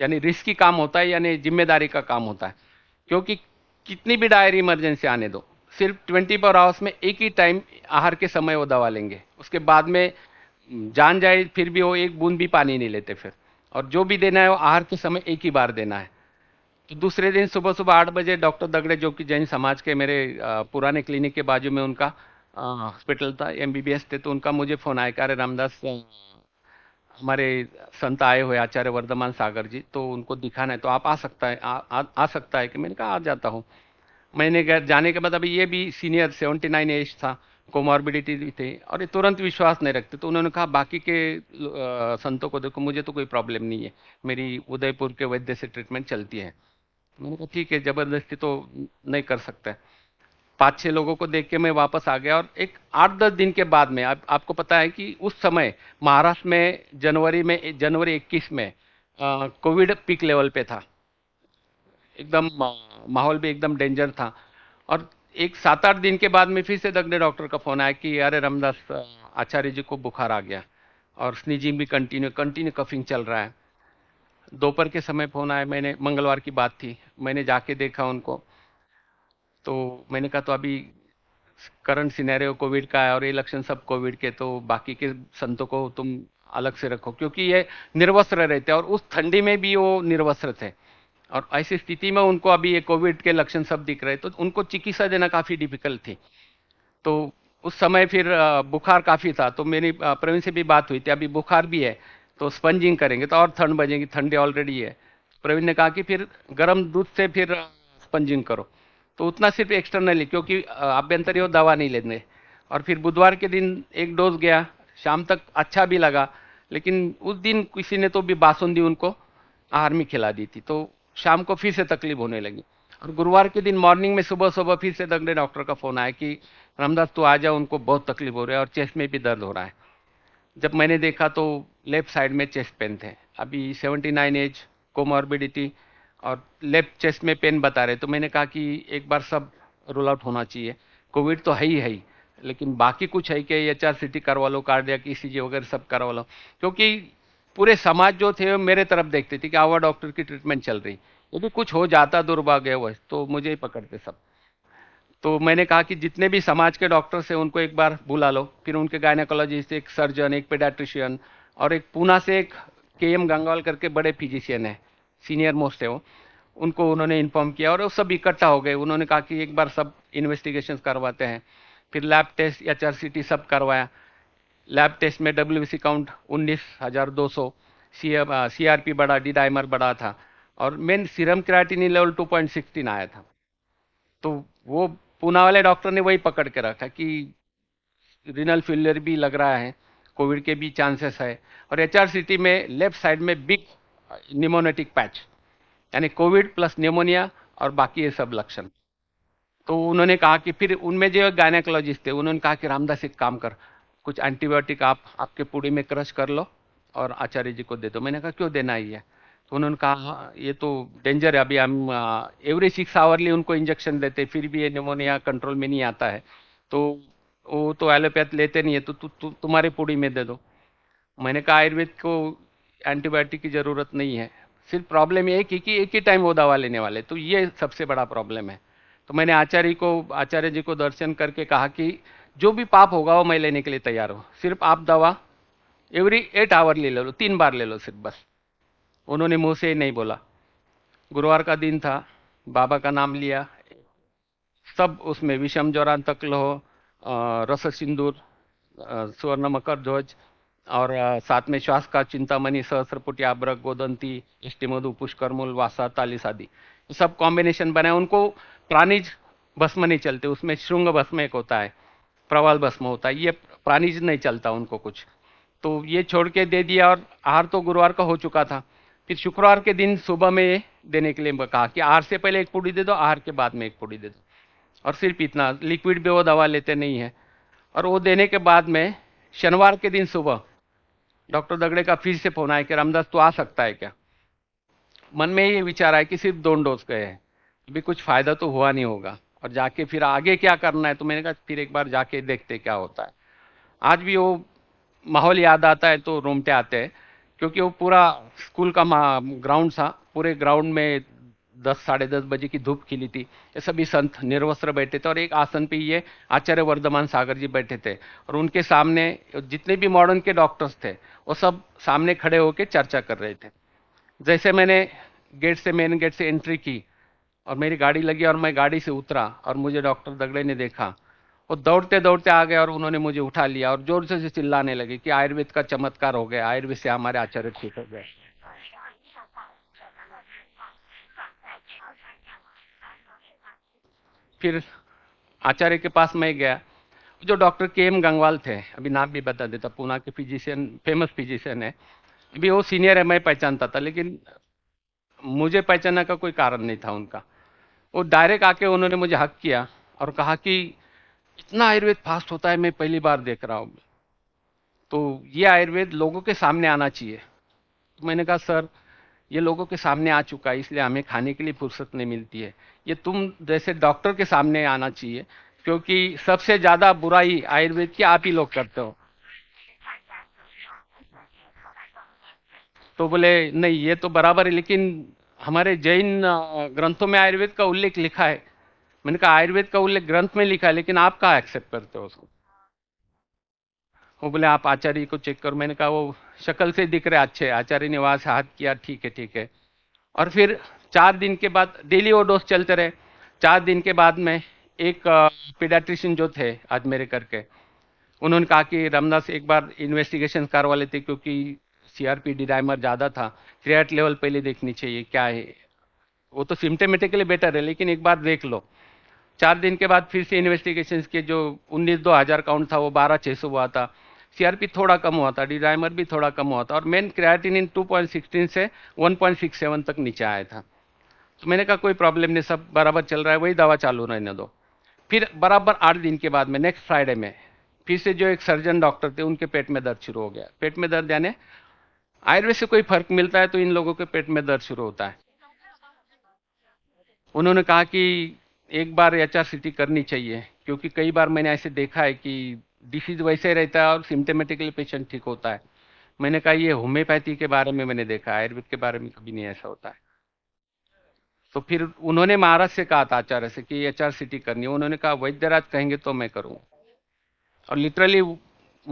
यानी रिस्की काम होता है यानी जिम्मेदारी का काम होता है क्योंकि कितनी भी डायरी इमरजेंसी आने दो सिर्फ ट्वेंटी फोर आवर्स में एक ही टाइम आहार के समय वो दवा लेंगे उसके बाद में जान जाए फिर भी वो एक बूंद भी पानी नहीं लेते फिर और जो भी देना है वो आहार के समय एक ही बार देना है तो दूसरे दिन सुबह सुबह आठ बजे डॉक्टर दगड़े जो कि जैन समाज के मेरे पुराने क्लिनिक के बाजू में उनका हॉस्पिटल था एम थे तो उनका मुझे फ़ोन आया क्या रामदास हमारे संत आए हुए आचार्य वर्धमान सागर जी तो उनको दिखाना है तो आप आ सकता है आ, आ, आ सकता है कि मैंने कहा आ जाता हूँ मैंने जाने के बाद अभी ये भी सीनियर सेवेंटी नाइन एज था कोमॉर्बिडिटी भी थे और ये तुरंत विश्वास नहीं रखते तो उन्होंने कहा बाकी के संतों को देखो मुझे तो कोई प्रॉब्लम नहीं है मेरी उदयपुर के वैद्य से ट्रीटमेंट चलती है मैंने कहा ठीक है ज़बरदस्ती तो नहीं कर सकते पाँच छः लोगों को देख के मैं वापस आ गया और एक आठ दस दिन के बाद में आप, आपको पता है कि उस समय महाराष्ट्र में जनवरी में जनवरी इक्कीस में कोविड पीक लेवल पे था एकदम माहौल भी एकदम डेंजर था और एक सात आठ दिन के बाद में फिर से दगने डॉक्टर का फ़ोन आया कि अरे रामदास आचार्य जी को बुखार आ गया और स्नीजिंग भी कंटिन्यू कंटिन्यू कफिंग चल रहा है दोपहर के समय फ़ोन आया मैंने मंगलवार की बात थी मैंने जाके देखा उनको तो मैंने कहा तो अभी करंट सिनेरियो कोविड का है और ये लक्षण सब कोविड के तो बाकी के संतों को तुम अलग से रखो क्योंकि ये निर्वस्त्र रहते और उस ठंडी में भी वो निर्वस्त्र थे और ऐसी स्थिति में उनको अभी ये कोविड के लक्षण सब दिख रहे तो उनको चिकित्सा देना काफ़ी डिफिकल्ट थी तो उस समय फिर बुखार काफ़ी था तो मेरी प्रवीण से भी बात हुई थी अभी बुखार भी है तो स्पंजिंग करेंगे तो और ठंड बजेंगी ठंडी ऑलरेडी है प्रवीण ने कहा कि फिर गर्म दूध से फिर स्पंजिंग करो तो उतना सिर्फ एक्सटर्नली क्योंकि आभ्यंतरी वो दवा नहीं लेने और फिर बुधवार के दिन एक डोज गया शाम तक अच्छा भी लगा लेकिन उस दिन किसी ने तो भी बासुंदी उनको आहार में खिला दी थी तो शाम को फिर से तकलीफ होने लगी और गुरुवार के दिन मॉर्निंग में सुबह सुबह फिर से दगड़े डॉक्टर का फ़ोन आया कि रामदास तू आ जाओ उनको बहुत तकलीफ हो रहा है और चेस्ट में भी दर्द हो रहा है जब मैंने देखा तो लेफ्ट साइड में चेस्ट पेन थे अभी नाइन एज कोमॉर्बिडिटी और लेफ्ट चेस्ट में पेन बता रहे तो मैंने कहा कि एक बार सब रोल आउट होना चाहिए कोविड तो है ही है ही लेकिन बाकी कुछ है कि एच आर सी टी करवा लो कार्डिया की सी जी वगैरह सब करवा लो क्योंकि पूरे समाज जो थे मेरे तरफ देखते थे कि आवा डॉक्टर की ट्रीटमेंट चल रही यदि कुछ हो जाता दुर्भाग्य वह तो मुझे ही पकड़ते सब तो मैंने कहा कि जितने भी समाज के डॉक्टर्स हैं उनको एक बार बुला लो फिर उनके गायनाकोलॉजिस्ट एक सर्जन एक पेडाट्रिशियन और एक पूना से एक के एम गंगवाल करके बड़े फिजिशियन है सीनियर मोस्ट है वो उनको उन्होंने इन्फॉर्म किया और वो सब इकट्ठा हो गए उन्होंने कहा कि एक बार सब इन्वेस्टिगेशन करवाते हैं फिर लैब टेस्ट एच सब करवाया लैब टेस्ट में डब्ल्यू काउंट उन्नीस हज़ार दो सौ सी आर पी बढ़ा डी डाइमर बढ़ा था और मेन सीरम क्राटिनी लेवल 2.16 आया था तो वो पूना वाले डॉक्टर ने वही पकड़ के रखा कि रिनल फेलियर भी लग रहा है कोविड के भी चांसेस है और एच में लेफ्ट साइड में बिग निमोनेटिक पैच यानी कोविड प्लस निमोनिया और बाकी ये सब लक्षण तो उन्होंने कहा कि फिर उनमें जो गायनाकोलॉजिस्ट थे उन्होंने कहा कि रामदास एक काम कर कुछ एंटीबायोटिक आप आपके पूड़ी में क्रश कर लो और आचार्य जी को दे दो मैंने कहा क्यों देना ही है तो उन्होंने कहा हाँ, ये तो डेंजर है अभी हम एवरी सिक्स आवरली उनको इंजेक्शन देते फिर भी ये निमोनिया कंट्रोल में नहीं आता है तो वो तो एलोपैथ लेते नहीं है तो तु, तु, तुम्हारे पूड़ी में दे दो मैंने कहा आयुर्वेद को एंटीबायोटिक की ज़रूरत नहीं है सिर्फ प्रॉब्लम ये कि, कि एक ही टाइम वो दवा लेने वाले तो ये सबसे बड़ा प्रॉब्लम है तो मैंने आचार्य को आचार्य जी को दर्शन करके कहा कि जो भी पाप होगा वो मैं लेने के लिए तैयार हूँ सिर्फ आप दवा एवरी एट आवर ले लो तीन बार ले लो सिर्फ बस उन्होंने मुंह से ही नहीं बोला गुरुवार का दिन था बाबा का नाम लिया सब उसमें विषम जोरान तकल हो रस सिंदूर सुवर्ण मकर ध्वज और साथ में श्वास का चिंतामणि सहस्रपुटी अब्रक गोदंती इष्टिमधु पुष्करमूल वासा तालिस आदि सब कॉम्बिनेशन बनाए उनको प्राणिज भस्म नहीं चलते उसमें श्रृंग भस्म एक होता है प्रवाल भस्म होता है ये प्राणी नहीं चलता उनको कुछ तो ये छोड़ के दे दिया और आहार तो गुरुवार का हो चुका था फिर शुक्रवार के दिन सुबह में देने के लिए कहा कि आहार से पहले एक पूड़ी दे दो आहार के बाद में एक पूड़ी दे दो और सिर्फ इतना लिक्विड भी वो दवा लेते नहीं है और वो देने के बाद में शनिवार के दिन सुबह डॉक्टर दगड़े का फिर से फोन आया कि रामदास तो आ सकता है क्या मन में ये विचार आया कि सिर्फ दोनों डोज गए हैं अभी कुछ फ़ायदा तो हुआ नहीं होगा और जाके फिर आगे क्या करना है तो मैंने कहा फिर एक बार जाके देखते क्या होता है आज भी वो माहौल याद आता है तो रोमटे आते हैं क्योंकि वो पूरा स्कूल का ग्राउंड था पूरे ग्राउंड में दस साढ़े दस बजे की धूप खिली थी ये सभी संत निर्वस्त्र बैठे थे और एक आसन पे ये आचार्य वर्धमान सागर जी बैठे थे और उनके सामने जितने भी मॉडर्न के डॉक्टर्स थे वो सब सामने खड़े होकर चर्चा कर रहे थे जैसे मैंने गेट से मेन गेट से एंट्री की और मेरी गाड़ी लगी और मैं गाड़ी से उतरा और मुझे डॉक्टर दगड़े ने देखा वो दौड़ते दौड़ते आ गए और उन्होंने मुझे उठा लिया और जोर से चिल्लाने लगे कि आयुर्वेद का चमत्कार हो गया आयुर्वेद से हमारे आचार्य ठीक हो गए फिर आचार्य के पास मैं गया जो डॉक्टर के एम गंगवाल थे अभी नाम भी बता देता पूना के फिजिशियन फेमस फिजिशियन है अभी वो सीनियर है मैं पहचानता था लेकिन मुझे पहचानने का कोई कारण नहीं था उनका वो डायरेक्ट आके उन्होंने मुझे हक किया और कहा कि इतना आयुर्वेद फास्ट होता है मैं पहली बार देख रहा हूँ तो ये आयुर्वेद लोगों के सामने आना चाहिए तो मैंने कहा सर ये लोगों के सामने आ चुका है इसलिए हमें खाने के लिए फुर्सत नहीं मिलती है ये तुम जैसे डॉक्टर के सामने आना चाहिए क्योंकि सबसे ज़्यादा बुराई आयुर्वेद की आप ही लोग करते हो तो बोले नहीं ये तो बराबर है लेकिन हमारे जैन ग्रंथों में आयुर्वेद का उल्लेख लिखा है मैंने कहा आयुर्वेद का उल्लेख ग्रंथ में लिखा है लेकिन आप कहा एक्सेप्ट करते हो उसको वो बोले आप आचार्य को चेक करो मैंने कहा वो शक्ल से दिख रहे अच्छे आचार्य ने वहां से हाथ किया ठीक है ठीक है और फिर चार दिन के बाद डेली वो डोज चलते रहे चार दिन के बाद में एक पीडाट्रिशियन जो थे आज मेरे करके उन्होंने कहा कि रामदास एक बार इन्वेस्टिगेशन करवा लेते क्योंकि सीआरपीडी डाइमर ज़्यादा था क्रिएट लेवल पहले देखनी चाहिए क्या है वो तो सिम्टोमेटिकली बेटर है लेकिन एक बार देख लो चार दिन के बाद फिर से इन्वेस्टिगेशन के जो उन्नीस दो हज़ार काउंट था वो बारह छः सौ हुआ था सीआरपी थोड़ा कम हुआ था डिडाइमर भी थोड़ा कम हुआ था और मेन इन टू से वन तक नीचे आया था तो मैंने कहा कोई प्रॉब्लम नहीं सब बराबर चल रहा है वही दवा चालू रहने दो फिर बराबर आठ दिन के बाद में नेक्स्ट फ्राइडे में फिर से जो एक सर्जन डॉक्टर थे उनके पेट में दर्द शुरू हो गया पेट में दर्द यानी आयुर्वेद से कोई फर्क मिलता है तो इन लोगों के पेट में दर्द शुरू होता है उन्होंने कहा कि एक बार एच आर करनी चाहिए क्योंकि कई बार मैंने ऐसे देखा है कि डिसीज वैसे ही रहता है और सिम्टोमेटिकली पेशेंट ठीक होता है मैंने कहा ये होम्योपैथी के बारे में मैंने देखा आयुर्वेद के बारे में कभी नहीं ऐसा होता है तो फिर उन्होंने महाराज से कहा था आचार्य से कि एच आर करनी है उन्होंने कहा वैद्यराज कहेंगे तो मैं करूँ और लिटरली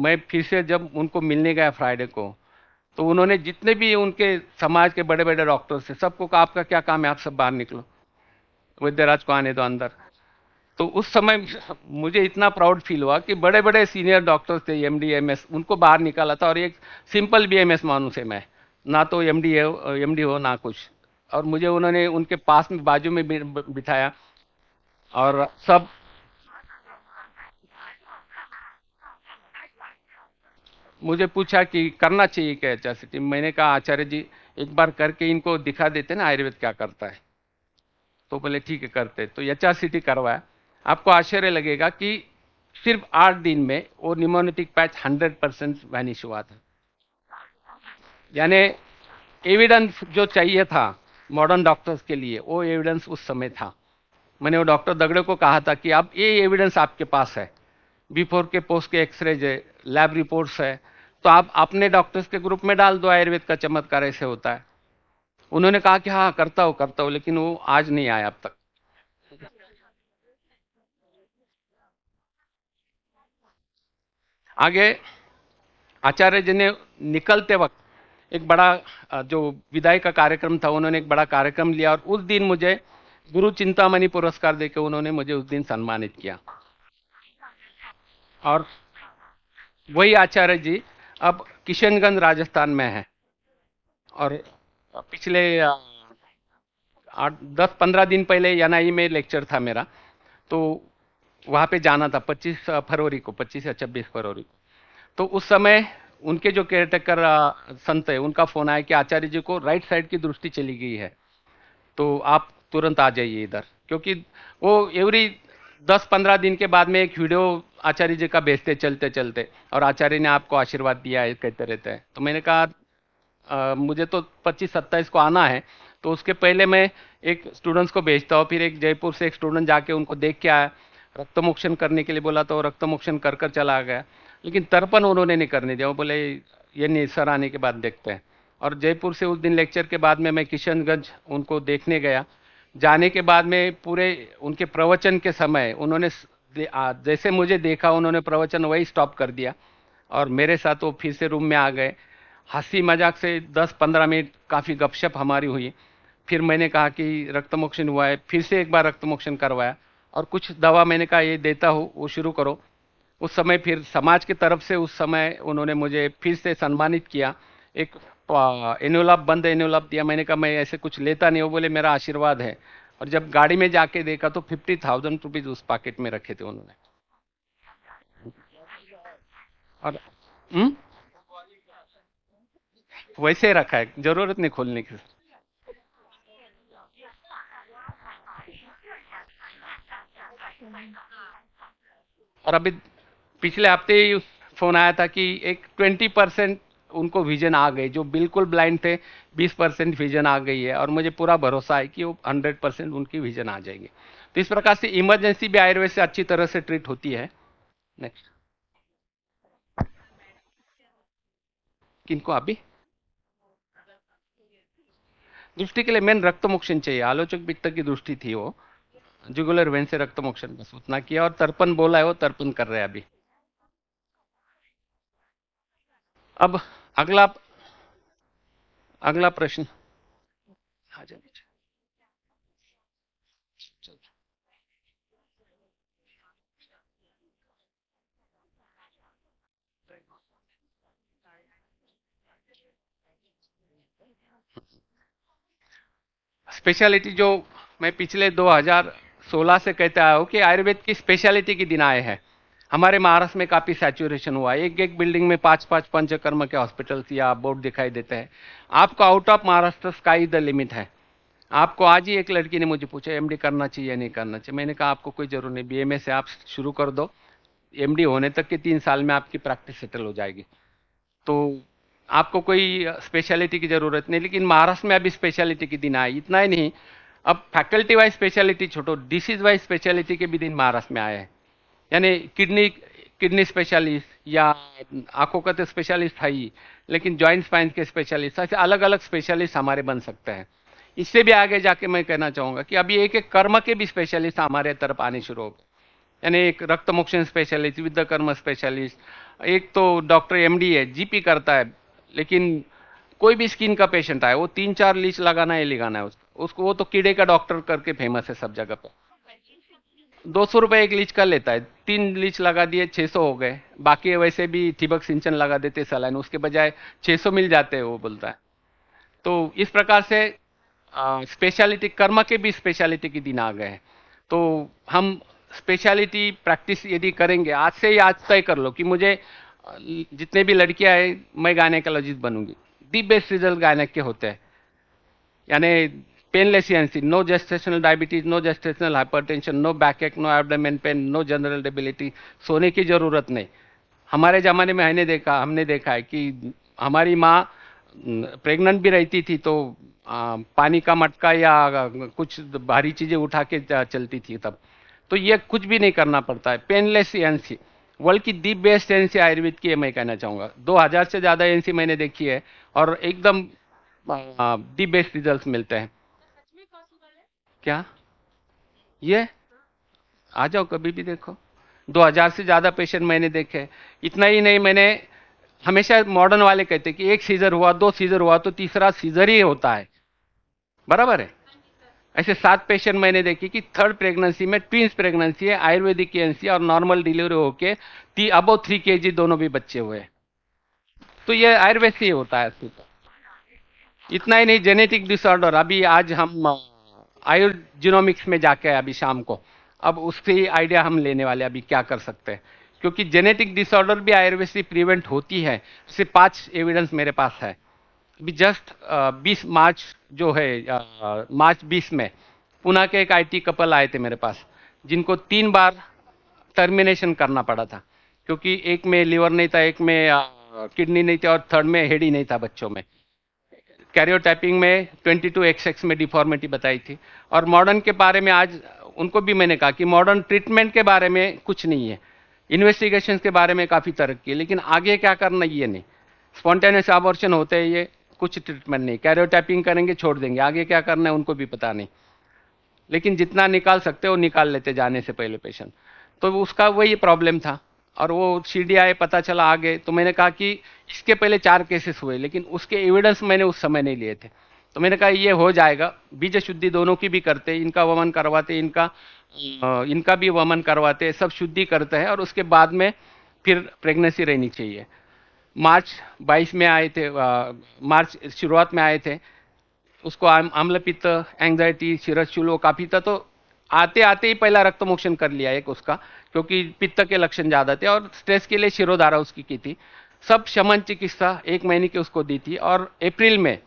मैं फिर से जब उनको मिलने गया फ्राइडे को तो उन्होंने जितने भी उनके समाज के बड़े बड़े डॉक्टर्स थे सबको कहा आपका क्या काम है आप सब बाहर निकलो वैद्यराज को आने दो अंदर तो उस समय मुझे इतना प्राउड फील हुआ कि बड़े बड़े सीनियर डॉक्टर्स थे एम डी एम एस उनको बाहर निकाला था और एक सिंपल बी एम एस मानूस है मैं ना तो एम डी एम डी हो ना कुछ और मुझे उन्होंने उनके पास में बाजू में बिठाया और सब मुझे पूछा कि करना चाहिए क्या एच मैंने कहा आचार्य जी एक बार करके इनको दिखा देते ना आयुर्वेद क्या करता है तो बोले ठीक है करते तो एच करवाया आपको आश्चर्य लगेगा कि सिर्फ आठ दिन में वो pneumonitic patch hundred percent vanish हुआ था यानी एविडेंस जो चाहिए था मॉडर्न डॉक्टर्स के लिए वो एविडेंस उस समय था मैंने वो डॉक्टर दगड़े को कहा था कि अब ये एविडेंस आपके पास है बिफोर के पोस्ट के एक्सरेज लैब रिपोर्ट्स है तो आप अपने डॉक्टर्स के ग्रुप में डाल दो आयुर्वेद का चमत्कार ऐसे होता है उन्होंने कहा कि हाँ करता हो करता हो लेकिन वो आज नहीं आया अब तक आगे आचार्य जी ने निकलते वक्त एक बड़ा जो विदाई का कार्यक्रम था उन्होंने एक बड़ा कार्यक्रम लिया और उस दिन मुझे गुरु चिंतामणि पुरस्कार देकर उन्होंने मुझे उस दिन सम्मानित किया और वही आचार्य जी अब किशनगंज राजस्थान में है और पिछले आठ दस पंद्रह दिन पहले यनाई में लेक्चर था मेरा तो वहाँ पे जाना था 25 फरवरी को 25 या 26 फरवरी को तो उस समय उनके जो केयरटेकर संत है उनका फोन आया कि आचार्य जी को राइट साइड की दृष्टि चली गई है तो आप तुरंत आ जाइए इधर क्योंकि वो एवरी 10-15 दिन के बाद में एक वीडियो आचार्य जी का भेजते चलते चलते और आचार्य ने आपको आशीर्वाद दिया है कहते रहते हैं तो मैंने कहा मुझे तो पच्चीस सत्ताईस को आना है तो उसके पहले मैं एक स्टूडेंट्स को भेजता हूँ फिर एक जयपुर से एक स्टूडेंट जाके उनको देख के आया रक्तमोक्षण करने के लिए बोला तो रक्तमोक्षण कर कर चला गया लेकिन तर्पण उन्होंने नहीं करने दिया वो बोले ये नहीं सर आने के बाद देखते हैं और जयपुर से उस दिन लेक्चर के बाद में मैं किशनगंज उनको देखने गया जाने के बाद में पूरे उनके प्रवचन के समय उन्होंने जैसे मुझे देखा उन्होंने प्रवचन वही स्टॉप कर दिया और मेरे साथ वो फिर से रूम में आ गए हंसी मजाक से 10-15 मिनट काफ़ी गपशप हमारी हुई फिर मैंने कहा कि रक्तमोक्षण हुआ है फिर से एक बार रक्तमोक्षण करवाया और कुछ दवा मैंने कहा ये देता हूँ वो शुरू करो उस समय फिर समाज की तरफ से उस समय उन्होंने मुझे फिर से सम्मानित किया एक एनोलाप बंद एनोलाप दिया मैंने कहा मैं ऐसे कुछ लेता नहीं वो बोले मेरा आशीर्वाद है और जब गाड़ी में जाके देखा तो फिफ्टी थाउजेंड रुपीज उस पॉकेट में रखे थे उन्होंने और हम्म वैसे रखा है जरूरत नहीं खोलने की और अभी पिछले हफ्ते ही फोन आया था कि एक ट्वेंटी परसेंट उनको विजन आ गई जो बिल्कुल ब्लाइंड थे 20 परसेंट विजन आ गई है और मुझे पूरा भरोसा है कि वो 100 परसेंट उनकी विजन आ जाएगी तो इस प्रकार से इमरजेंसी भी आयुर्वेद से अच्छी तरह से ट्रीट होती है नेक्स्ट किनको अभी दृष्टि के लिए मेन रक्तमोक्षण चाहिए आलोचक वित्त की दृष्टि थी वो जुगुलर वेन से रक्तमोक्षण बस उतना किया और तर्पण बोला है वो तर्पण कर रहे हैं अभी अब अगला अगला प्रश्न स्पेशलिटी जो मैं पिछले 2016 से कहता हूं कि आयुर्वेद की स्पेशलिटी की आए है हमारे महाराष्ट्र में काफ़ी सैचुरेशन हुआ है एक एक बिल्डिंग में पाँच पाँच पंचकर्म के हॉस्पिटल्स या बोर्ड दिखाई देते हैं आपको out of Maharashtra sky the limit है आपको आज ही एक लड़की ने मुझे पूछा एमडी करना चाहिए या नहीं करना चाहिए मैंने कहा आपको कोई ज़रूरत नहीं बीएमए से आप शुरू कर दो एमडी होने तक के तीन साल में आपकी प्रैक्टिस सेटल हो जाएगी तो आपको कोई स्पेशलिटी की ज़रूरत नहीं लेकिन महाराष्ट्र में अभी स्पेशलिटी के दिन आए इतना ही नहीं अब फैकल्टी वाइज स्पेशलिटी छोटो डिसीज वाइज स्पेशलिटी के भी दिन महाराष्ट्र में आए हैं यानी किडनी किडनी स्पेशलिस्ट या आंखों का तो स्पेशलिस्ट था ही लेकिन जॉइंट स्पाइन के स्पेशलिस्ट ऐसे अलग अलग स्पेशलिस्ट हमारे बन सकते हैं इससे भी आगे जाके मैं कहना चाहूँगा कि अभी एक एक कर्म के भी स्पेशलिस्ट हमारे तरफ आने शुरू हो गए यानी एक रक्त मोक्षण स्पेशलिस्ट विद्ध कर्म स्पेशलिस्ट एक तो डॉक्टर एम है जी करता है लेकिन कोई भी स्किन का पेशेंट आए वो तीन चार लीच लगाना ही लगाना है उसको उसको वो तो कीड़े का डॉक्टर करके फेमस है सब जगह पर दो सौ रुपये एक लीच का लेता है तीन लीच लगा दिए छः सौ हो गए बाकी वैसे भी ठिबक सिंचन लगा देते सलाइन उसके बजाय छः सौ मिल जाते हैं वो बोलता है तो इस प्रकार से स्पेशलिटी कर्म के भी स्पेशलिटी के दिन आ गए हैं तो हम स्पेशलिटी प्रैक्टिस यदि करेंगे आज से ही आज तय कर लो कि मुझे जितने भी लड़कियां हैं मैं गायनेकोलॉजिस्ट बनूंगी दी बेस्ट रिजल्ट गायनक के होते हैं यानी painless gestational no gestational diabetes, no gestational hypertension, no backache, no abdomen pain, no general debility. सोने की ज़रूरत नहीं हमारे ज़माने में हमने देखा हमने देखा है कि हमारी माँ प्रेग्नेंट भी रहती थी तो आ, पानी का मटका या कुछ भारी चीज़ें उठा के चलती थी तब तो ये कुछ भी नहीं करना पड़ता है पेनलेस एन सी वर्ल्ड की the best N C Ayurveda की मैं कहना चाहूँगा 2000 से ज़्यादा एन सी मैंने देखी है और एकदम दी बेस्ट रिजल्ट मिलते हैं क्या ये आ जाओ कभी भी देखो 2000 से ज़्यादा पेशेंट मैंने देखे इतना ही नहीं मैंने हमेशा मॉडर्न वाले कहते कि एक सीजर हुआ दो सीजर हुआ तो तीसरा सीजर ही होता है बराबर है ऐसे सात पेशेंट मैंने देखे कि थर्ड प्रेगनेंसी में ट्विंस प्रेगनेंसी है आयुर्वेदिक की एनसी और नॉर्मल डिलीवरी होके ती अबो थ्री के जी दोनों भी बच्चे हुए तो ये आयुर्वेद से ही होता है इतना ही नहीं जेनेटिक डिसऑर्डर अभी आज हम आयोजिनोमिक्स में जाके अभी शाम को अब उससे ही आइडिया हम लेने वाले अभी क्या कर सकते हैं क्योंकि जेनेटिक डिसऑर्डर भी आयुर्वेद से प्रिवेंट होती है सिर्फ पांच एविडेंस मेरे पास है अभी जस्ट बीस मार्च जो है मार्च बीस में पुणे के एक आई कपल आए थे मेरे पास जिनको तीन बार टर्मिनेशन करना पड़ा था क्योंकि एक में लीवर नहीं था एक में किडनी नहीं थी और थर्ड में हेड ही नहीं था बच्चों में कैरियोटाइपिंग में ट्वेंटी टू एक्स में डिफॉर्मिटी बताई थी और मॉडर्न के बारे में आज उनको भी मैंने कहा कि मॉडर्न ट्रीटमेंट के बारे में कुछ नहीं है इन्वेस्टिगेशन के बारे में काफ़ी तरक्की है लेकिन आगे क्या करना ये नहीं स्पॉन्टेनियस आबॉर्शन होते हैं ये कुछ ट्रीटमेंट नहीं कैरियोटाइपिंग करेंगे छोड़ देंगे आगे क्या करना है उनको भी पता नहीं लेकिन जितना निकाल सकते हो निकाल लेते जाने से पहले पेशेंट तो उसका वही प्रॉब्लम था और वो सीडी आए पता चला आगे तो मैंने कहा कि इसके पहले चार केसेस हुए लेकिन उसके एविडेंस मैंने उस समय नहीं लिए थे तो मैंने कहा ये हो जाएगा बीज शुद्धि दोनों की भी करते इनका वमन करवाते इनका हम्म। इनका भी वमन करवाते सब शुद्धि करते हैं और उसके बाद में फिर प्रेगनेंसी रहनी चाहिए मार्च 22 में आए थे आ, मार्च शुरुआत में आए थे उसको आम्लपित्त एंग्जाइटी शिरस चूलो काफी था तो आते आते ही पहला रक्त मोक्षण कर लिया एक उसका क्योंकि पित्त के लक्षण ज़्यादा थे और स्ट्रेस के लिए शिरोधारा उसकी की थी सब शमन चिकित्सा एक महीने की उसको दी थी और अप्रैल में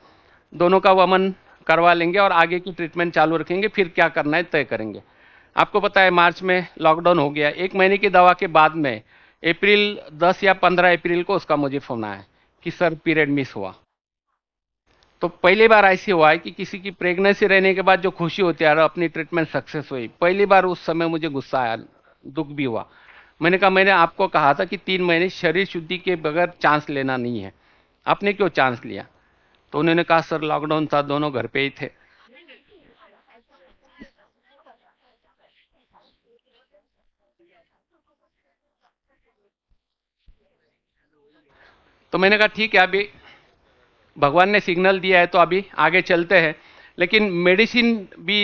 दोनों का वमन करवा लेंगे और आगे की ट्रीटमेंट चालू रखेंगे फिर क्या करना है तय करेंगे आपको पता है मार्च में लॉकडाउन हो गया एक महीने की दवा के बाद में अप्रैल 10 या 15 अप्रैल को उसका मुझे फोन आया कि सर पीरियड मिस हुआ तो पहली बार ऐसी हुआ है कि किसी की प्रेगनेंसी रहने के बाद जो खुशी होती है अपनी ट्रीटमेंट सक्सेस हुई पहली बार उस समय मुझे गुस्सा आया दुख भी हुआ मैंने कहा मैंने आपको कहा था कि तीन महीने शरीर शुद्धि के बगैर चांस लेना नहीं है आपने क्यों चांस लिया तो उन्होंने कहा सर लॉकडाउन था दोनों घर पे ही थे तो मैंने कहा ठीक है अभी भगवान ने सिग्नल दिया है तो अभी आगे चलते हैं लेकिन मेडिसिन भी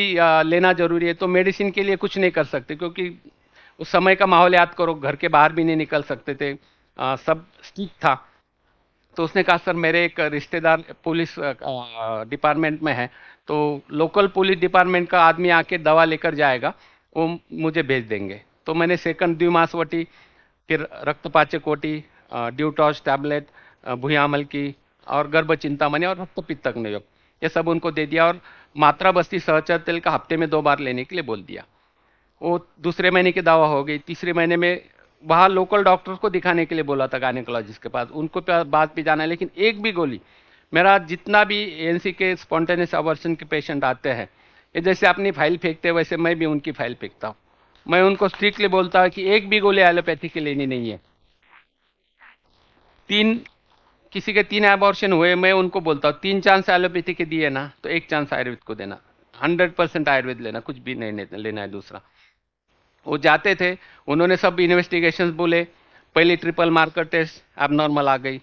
लेना जरूरी है तो मेडिसिन के लिए कुछ नहीं कर सकते क्योंकि उस समय का माहौल याद करो घर के बाहर भी नहीं निकल सकते थे आ, सब ठीक था तो उसने कहा सर मेरे एक रिश्तेदार पुलिस डिपार्टमेंट में है तो लोकल पुलिस डिपार्टमेंट का आदमी आके दवा लेकर जाएगा वो मुझे भेज देंगे तो मैंने सेकंड वटी फिर रक्तपाचे कोटी ड्यूटॉस टैबलेट भूयामल की और गर्भ चिंतामणि और पित्तक नियोग ये सब उनको दे दिया और मात्रा बस्ती सहचर तेल का हफ्ते में दो बार लेने के लिए बोल दिया वो दूसरे महीने की दवा हो गई तीसरे महीने में वहाँ लोकल डॉक्टर को दिखाने के लिए बोला था गायनिकोलॉजिस्ट के पास उनको तो बाद पे जाना है लेकिन एक भी गोली मेरा जितना भी ए के स्पॉन्टेनियस अवर्सन के पेशेंट आते हैं ये जैसे अपनी फाइल फेंकते हैं वैसे मैं भी उनकी फाइल फेंकता हूँ मैं उनको स्ट्रिक्टली बोलता हूँ कि एक भी गोली एलोपैथी की लेनी नहीं है तीन किसी के तीन एबॉर्शन हुए मैं उनको बोलता हूँ तीन चांस एलोपैथी के दिए ना तो एक चांस आयुर्वेद को देना हंड्रेड परसेंट आयुर्वेद लेना कुछ भी नहीं लेना है दूसरा वो जाते थे उन्होंने सब इन्वेस्टिगेशन बोले पहले ट्रिपल मार्कर टेस्ट अब नॉर्मल आ गई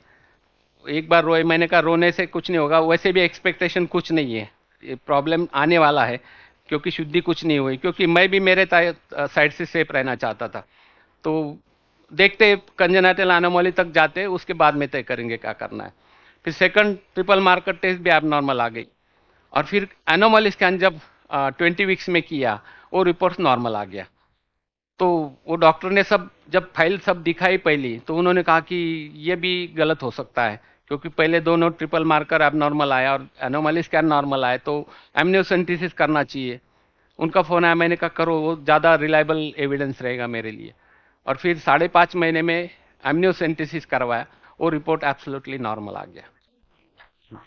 एक बार रोए मैंने कहा रोने से कुछ नहीं होगा वैसे भी एक्सपेक्टेशन कुछ नहीं है ये प्रॉब्लम आने वाला है क्योंकि शुद्धि कुछ नहीं हुई क्योंकि मैं भी मेरे साइड से सेफ रहना चाहता था तो देखते कंजनाटे आनामौली तक जाते उसके बाद में तय करेंगे क्या करना है फिर सेकंड ट्रिपल मार्कर टेस्ट भी नॉर्मल आ गई और फिर एनोमल स्कैन जब ट्वेंटी वीक्स में किया वो रिपोर्ट्स नॉर्मल आ गया तो वो डॉक्टर ने सब जब फाइल सब दिखाई पहली तो उन्होंने कहा कि ये भी गलत हो सकता है क्योंकि पहले दोनों ट्रिपल मार्कर नॉर्मल आया और एनोमलिस स्कैन नॉर्मल आए तो एमनियोसेंटिसिस करना चाहिए उनका फ़ोन आया मैंने कहा करो वो ज़्यादा रिलायबल एविडेंस रहेगा मेरे लिए और फिर साढ़े पाँच महीने में एमनियोसेंटिसिस करवाया वो रिपोर्ट एब्सोल्युटली नॉर्मल आ गया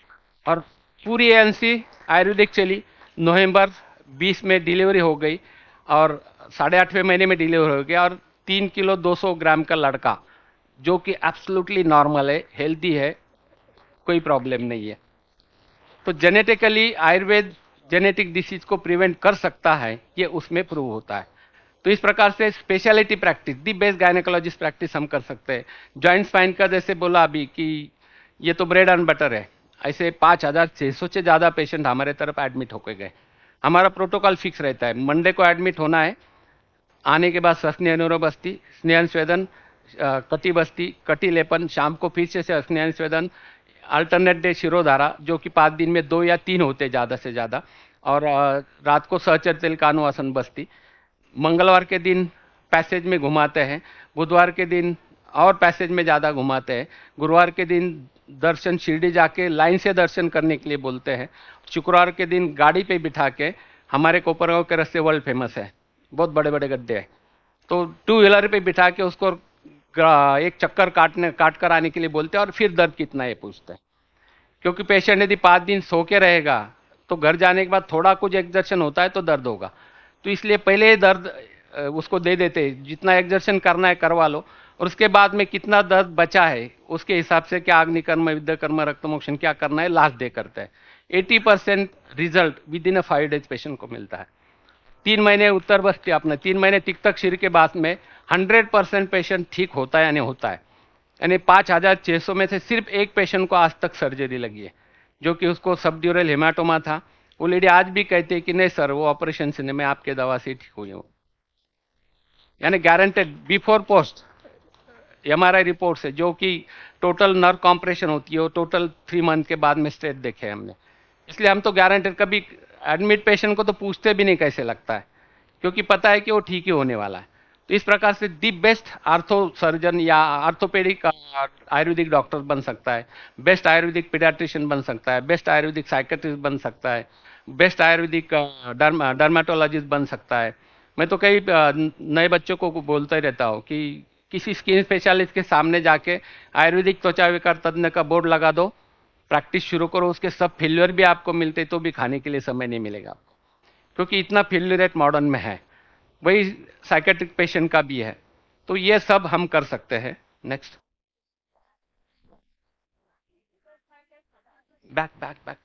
और पूरी एएनसी आयुर्वेदिक चली नवंबर 20 में डिलीवरी हो गई और साढ़े आठवें महीने में डिलीवर हो गया और तीन किलो दो सौ ग्राम का लड़का जो कि एब्सोल्युटली नॉर्मल है हेल्दी है कोई प्रॉब्लम नहीं है तो जेनेटिकली आयुर्वेद जेनेटिक डिसीज को प्रिवेंट कर सकता है ये उसमें प्रूव होता है तो इस प्रकार से speciality practice the best gynaecologist practice हम कर सकते हैं ज्वाइंट स्पाइन का जैसे बोला अभी कि ये तो ब्रेड एंड बटर है ऐसे पाँच हज़ार छः सौ से ज़्यादा पेशेंट हमारे तरफ एडमिट होके गए हमारा प्रोटोकॉल फिक्स रहता है मंडे को एडमिट होना है आने के बाद स्वस्नी अनुरोप बस्ती स्नेहन स्वेदन बस्ती कटि कटिलेपन शाम को फिर से स्नेहन स्वेदन अल्टरनेट डे शिरोधारा जो कि पाँच दिन में दो या तीन होते ज़्यादा से ज़्यादा और रात को सहचर तेल कानुआसन बस्ती मंगलवार के दिन पैसेज में घुमाते हैं बुधवार के दिन और पैसेज में ज़्यादा घुमाते हैं गुरुवार के दिन दर्शन शिरडी जाके लाइन से दर्शन करने के लिए बोलते हैं शुक्रवार के दिन गाड़ी पे बिठा के हमारे कोपरगांव के रस्ते वर्ल्ड फेमस है बहुत बड़े बड़े गड्ढे हैं तो टू व्हीलर पे बिठा के उसको एक चक्कर काटने काट कर आने के लिए बोलते हैं और फिर दर्द कितना है पूछते हैं क्योंकि पेशेंट यदि पाँच दिन सो के रहेगा तो घर जाने के बाद थोड़ा कुछ एग्जर्शन होता है तो दर्द होगा तो इसलिए पहले दर्द उसको दे देते जितना एग्जर्शन करना है करवा लो और उसके बाद में कितना दर्द बचा है उसके हिसाब से क्या अग्निकर्म विद्याकर्म रक्तमोक्षण क्या करना है लास्ट डे करता है 80 percent result within a five days patient को मिलता है तीन महीने उत्तर बस्ती अपना तीन महीने टिकटक सिर के बाद में हंड्रेड परसेंट पेशेंट ठीक होता है यानी होता है यानी पाँच हज़ार छः सौ में से सिर्फ एक पेशेंट को आज तक सर्जरी लगी है जो कि उसको सब ड्यूरल हेमाटोमा था वो लेडी आज भी कहती है कि नहीं सर वो ऑपरेशन से नहीं मैं आपके दवा से ठीक हुई हूँ यानी guaranteed before post M R I report से जो कि टोटल नर्व कॉम्प्रेशन होती है वो टोटल थ्री मंथ के बाद में स्टेट देखे हमने इसलिए हम तो गारंटर कभी एडमिट पेशेंट को तो पूछते भी नहीं कैसे लगता है क्योंकि पता है कि वो ठीक ही होने वाला है तो इस प्रकार से दी बेस्ट आर्थो सर्जन या आर्थोपेडिक uh, आयुर्वेदिक डॉक्टर बन सकता है बेस्ट आयुर्वेदिक पीडाट्रिशियन बन सकता है बेस्ट आयुर्वेदिक साइकेट्रिस्ट बन सकता है best Ayurvedic dermatologist uh, uh, बन सकता है मैं तो कई नए बच्चों को बोलता ही रहता हूँ कि किसी स्किन स्पेशलिस्ट के सामने जाके आयुर्वेदिक त्वचा विकार तज्ञ का बोर्ड लगा दो प्रैक्टिस शुरू करो उसके सब फेल्यूर भी आपको मिलते तो भी खाने के लिए समय नहीं मिलेगा आपको क्योंकि इतना फेल्यूर एट मॉडर्न में है वही साइकेट्रिक पेशेंट का भी है तो ये सब हम कर सकते हैं नेक्स्ट बैक बैक बैक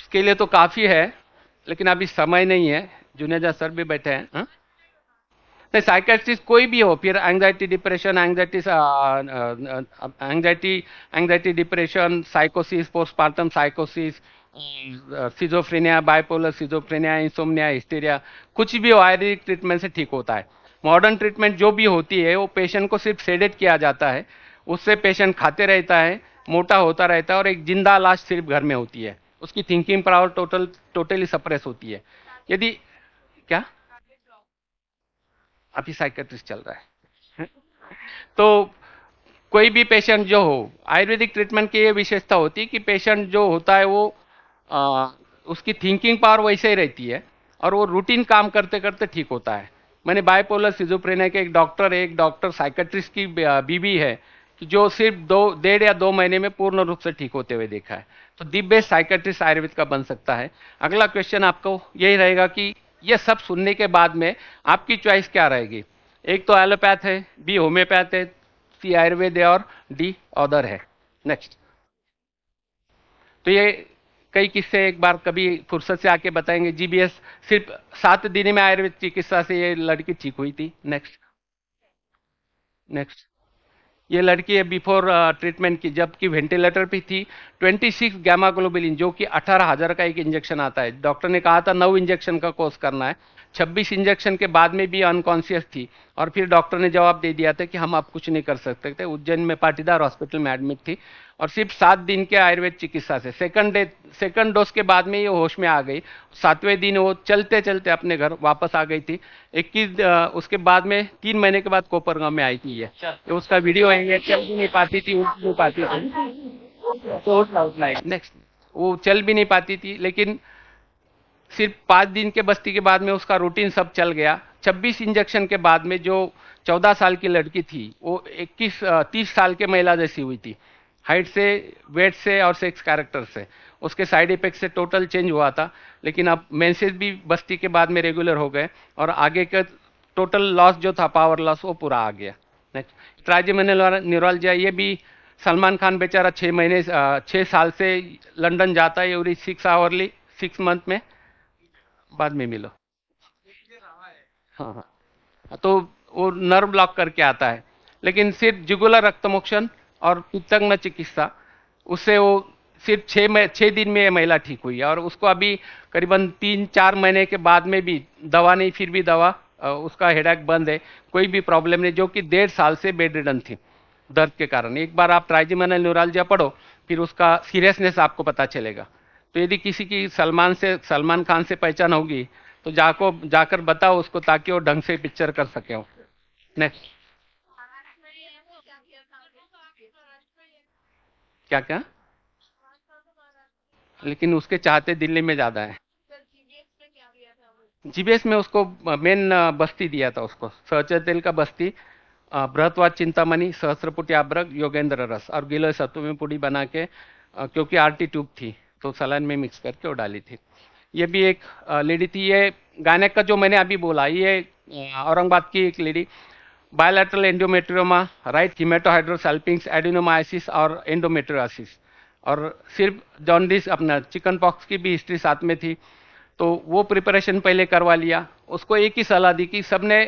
उसके लिए तो काफ़ी है लेकिन अभी समय नहीं है जुनेजा सर भी बैठे हैं हा? नहीं साइकेट्रिस्ट कोई भी हो फिर anxiety depression anxiety anxiety anxiety depression साइकोसिस postmortem साइकोसिस schizophrenia bipolar schizophrenia insomnia hysteria कुछ भी आयुर्वेदिक ट्रीटमेंट से ठीक होता है मॉडर्न ट्रीटमेंट जो भी होती है वो पेशेंट को सिर्फ सेडेट किया जाता है उससे पेशेंट खाते रहता है मोटा होता रहता है और एक जिंदा लाश सिर्फ घर में होती है उसकी thinking power total totally suppress होती है यदि क्या अभी साइकेट्रिस्ट चल रहा है तो कोई भी पेशेंट जो हो आयुर्वेदिक ट्रीटमेंट की ये विशेषता होती है कि पेशेंट जो होता है वो आ, उसकी थिंकिंग पावर वैसे ही रहती है और वो रूटीन काम करते करते ठीक होता है मैंने बायपोलर सिजोप्रेन के एक डॉक्टर एक डॉक्टर साइकेट्रिस्ट की बीबी है कि जो सिर्फ दो डेढ़ या दो महीने में पूर्ण रूप से ठीक होते हुए देखा है तो दिव्य बेस्ट साइकेट्रिस्ट आयुर्वेद का बन सकता है अगला क्वेश्चन आपको यही रहेगा कि ये सब सुनने के बाद में आपकी चॉइस क्या रहेगी एक तो एलोपैथ है बी होम्योपैथ है सी आयुर्वेद है और डी ऑदर है नेक्स्ट तो ये कई किस्से एक बार कभी फुर्सत से आके बताएंगे जीबीएस सिर्फ सात दिन में आयुर्वेद चिकित्सा से ये लड़की ठीक हुई थी नेक्स्ट नेक्स्ट ये लड़की बिफोर ट्रीटमेंट uh, की जबकि वेंटिलेटर पे थी 26 गैमा ग्लोबुलिन जो कि अठारह हज़ार का एक इंजेक्शन आता है डॉक्टर ने कहा था नौ इंजेक्शन का कोर्स करना है 26 इंजेक्शन के बाद में भी अनकॉन्सियस थी और फिर डॉक्टर ने जवाब दे दिया था कि हम आप कुछ नहीं कर सकते थे उज्जैन में पाटीदार हॉस्पिटल में एडमिट थी और सिर्फ सात दिन के आयुर्वेद चिकित्सा से सेकंड डे सेकंड डोज के बाद में ये होश में आ गई सातवें दिन वो चलते चलते अपने घर वापस आ गई थी इक्कीस उसके बाद में तीन महीने के बाद कोपरगांव में आई थी ये अच्छा। उसका वीडियो है ये चल भी नहीं पाती थी उठ नहीं पाती थी तो नेक्स्ट वो चल भी नहीं पाती थी लेकिन सिर्फ पाँच दिन के बस्ती के बाद में उसका रूटीन सब चल गया छब्बीस इंजेक्शन के बाद में जो चौदह साल की लड़की थी वो इक्कीस तीस साल के महिला जैसी हुई थी हाइट से वेट से और सेक्स कैरेक्टर से उसके साइड इफेक्ट से टोटल चेंज हुआ था लेकिन अब मेंसेस भी बस्ती के बाद में रेगुलर हो गए और आगे का टोटल लॉस जो था पावर लॉस वो पूरा आ गया नेक्स्ट ट्राइजेमेनल न्यूरोलॉजिया ये भी सलमान खान बेचारा छः महीने छः साल से लंदन जाता है और सिक्स आवरली सिक्स मंथ में बाद में मिलो हाँ हाँ तो वो नर्व ब्लॉक करके आता है लेकिन सिर्फ जुगुलर रक्तमोक्षण और पित्तंग चिकित्सा उससे वो सिर्फ छः में छः दिन में महिला ठीक हुई है और उसको अभी करीबन तीन चार महीने के बाद में भी दवा नहीं फिर भी दवा उसका हेडेक बंद है कोई भी प्रॉब्लम नहीं जो कि डेढ़ साल से बेड रिडन थी दर्द के कारण एक बार आप ट्राइजिमनल न्यूरालजिया पढ़ो फिर उसका सीरियसनेस आपको पता चलेगा तो यदि किसी की सलमान से सलमान खान से पहचान होगी तो जाको जाकर बताओ उसको ताकि वो ढंग से पिक्चर कर सके हो नेक्स्ट क्या क्या लेकिन उसके चाहते दिल्ली में ज्यादा है जीबीएस में उसको मेन बस्ती दिया था उसको तेल का बस्ती बृहतवाद चिंतामणि सहस्रपुटी आब्रक योगेंद्र रस और गिलोय सत्तु में पुड़ी बना के क्योंकि आरटी ट्यूब थी तो सलाइन में मिक्स करके वो डाली थी ये भी एक लेडी थी ये गायक का जो मैंने अभी बोला ये औरंगाबाद की एक lady bilateral endometrioma, right, hematohydrosalpinx, adenomyosis और endometriosis और सिर्फ जॉन्डिस अपना चिकन पॉक्स की भी हिस्ट्री साथ में थी तो वो प्रिपरेशन पहले करवा लिया उसको एक ही सलाह दी कि सबने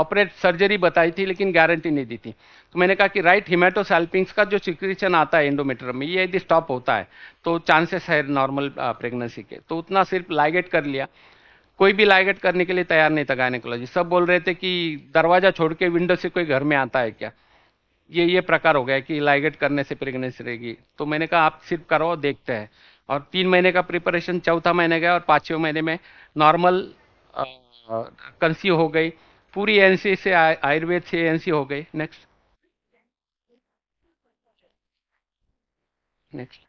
ऑपरेट सर्जरी बताई थी लेकिन गारंटी नहीं दी थी तो मैंने कहा कि राइट हिमेटोसैल्पिंग्स का जो सिक्रीशन आता है एंडोमेटर में ये यदि स्टॉप होता है तो चांसेस है नॉर्मल प्रेगनेंसी के तो उतना सिर्फ लाइगेट कर लिया कोई भी लाइगेट करने के लिए तैयार नहीं था गायनेकोलॉजी सब बोल रहे थे कि दरवाजा छोड़ के विंडो से कोई घर में आता है क्या ये ये प्रकार हो गया कि लाइगेट करने से प्रेगनेंसी रहेगी तो मैंने कहा आप सिर्फ करो देखते हैं और तीन महीने का प्रिपरेशन चौथा महीने गया और पाँचवें महीने में नॉर्मल कंसीव हो गई पूरी एनसी से आयुर्वेद से एनसी हो गई नेक्स्ट नेक्स्ट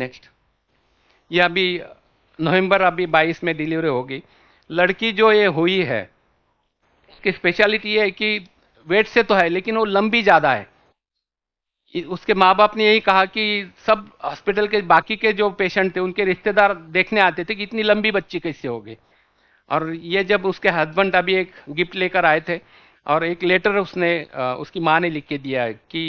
नेक्स्ट यह अभी नवंबर अभी 22 में डिलीवरी होगी लड़की जो ये हुई है उसकी स्पेशलिटी ये है कि वेट से तो है लेकिन वो लंबी ज़्यादा है उसके माँ बाप ने यही कहा कि सब हॉस्पिटल के बाकी के जो पेशेंट थे उनके रिश्तेदार देखने आते थे कि इतनी लंबी बच्ची कैसे होगी और ये जब उसके हस्बैंड अभी एक गिफ्ट लेकर आए थे और एक लेटर उसने उसकी माँ ने लिख के दिया है कि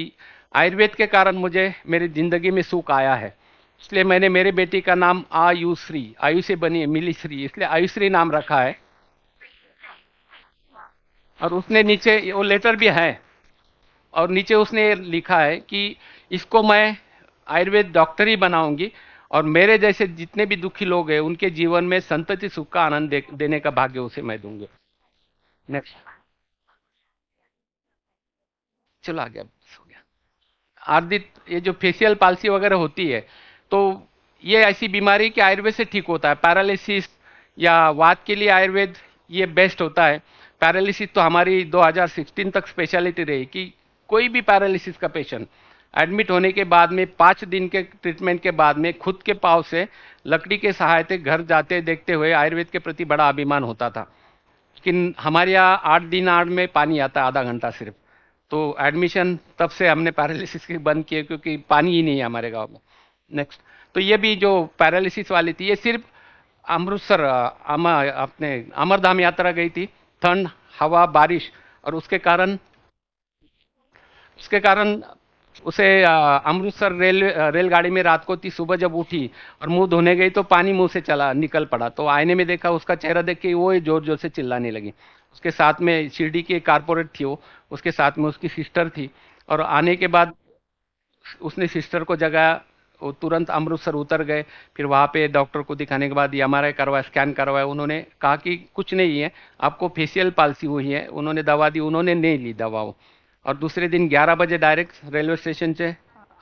आयुर्वेद के कारण मुझे मेरी ज़िंदगी में सुख आया है इसलिए मैंने मेरे बेटी का नाम आयुश्री आयु से बनी है मिली श्री इसलिए आयुश्री नाम रखा है और उसने नीचे वो लेटर भी है और नीचे उसने लिखा है कि इसको मैं आयुर्वेद डॉक्टर ही बनाऊंगी और मेरे जैसे जितने भी दुखी लोग हैं उनके जीवन में संतति सुख का आनंद दे, देने का भाग्य उसे मैं दूंगी नेक्स्ट चलो आ गया हो गया ये जो फेशियल पालसी वगैरह होती है तो ये ऐसी बीमारी कि आयुर्वेद से ठीक होता है पैरालिसिस या वात के लिए आयुर्वेद ये बेस्ट होता है पैरालिसिस तो हमारी 2016 तक स्पेशलिटी रही कि कोई भी पैरालिसिस का पेशेंट एडमिट होने के बाद में पाँच दिन के ट्रीटमेंट के बाद में खुद के पाव से लकड़ी के सहायते घर जाते देखते हुए आयुर्वेद के प्रति बड़ा अभिमान होता था लेकिन हमारे यहाँ आठ दिन आठ में पानी आता है आधा घंटा सिर्फ तो एडमिशन तब से हमने पैरालिसिस के बंद किए क्योंकि पानी ही नहीं है हमारे गाँव में नेक्स्ट तो ये भी जो पैरालिसिस वाली थी ये सिर्फ अमृतसर अपने अमरधाम यात्रा गई थी ठंड हवा बारिश और उसके कारण उसके कारण उसे अमृतसर रेल रेलगाड़ी में रात को थी सुबह जब उठी और मुंह धोने गई तो पानी मुंह से चला निकल पड़ा तो आईने में देखा उसका चेहरा देख के वो जोर जोर से चिल्लाने लगी उसके साथ में शिरडी की कारपोरेट थी वो उसके साथ में उसकी सिस्टर थी और आने के बाद उसने सिस्टर को जगाया वो तुरंत अमृतसर उतर गए फिर वहाँ पे डॉक्टर को दिखाने के बाद एम e आर करवाया स्कैन करवाया उन्होंने कहा कि कुछ नहीं है आपको फेशियल पालसी हुई है उन्होंने दवा दी उन्होंने नहीं ली दवा वो और दूसरे दिन 11 बजे डायरेक्ट रेलवे स्टेशन से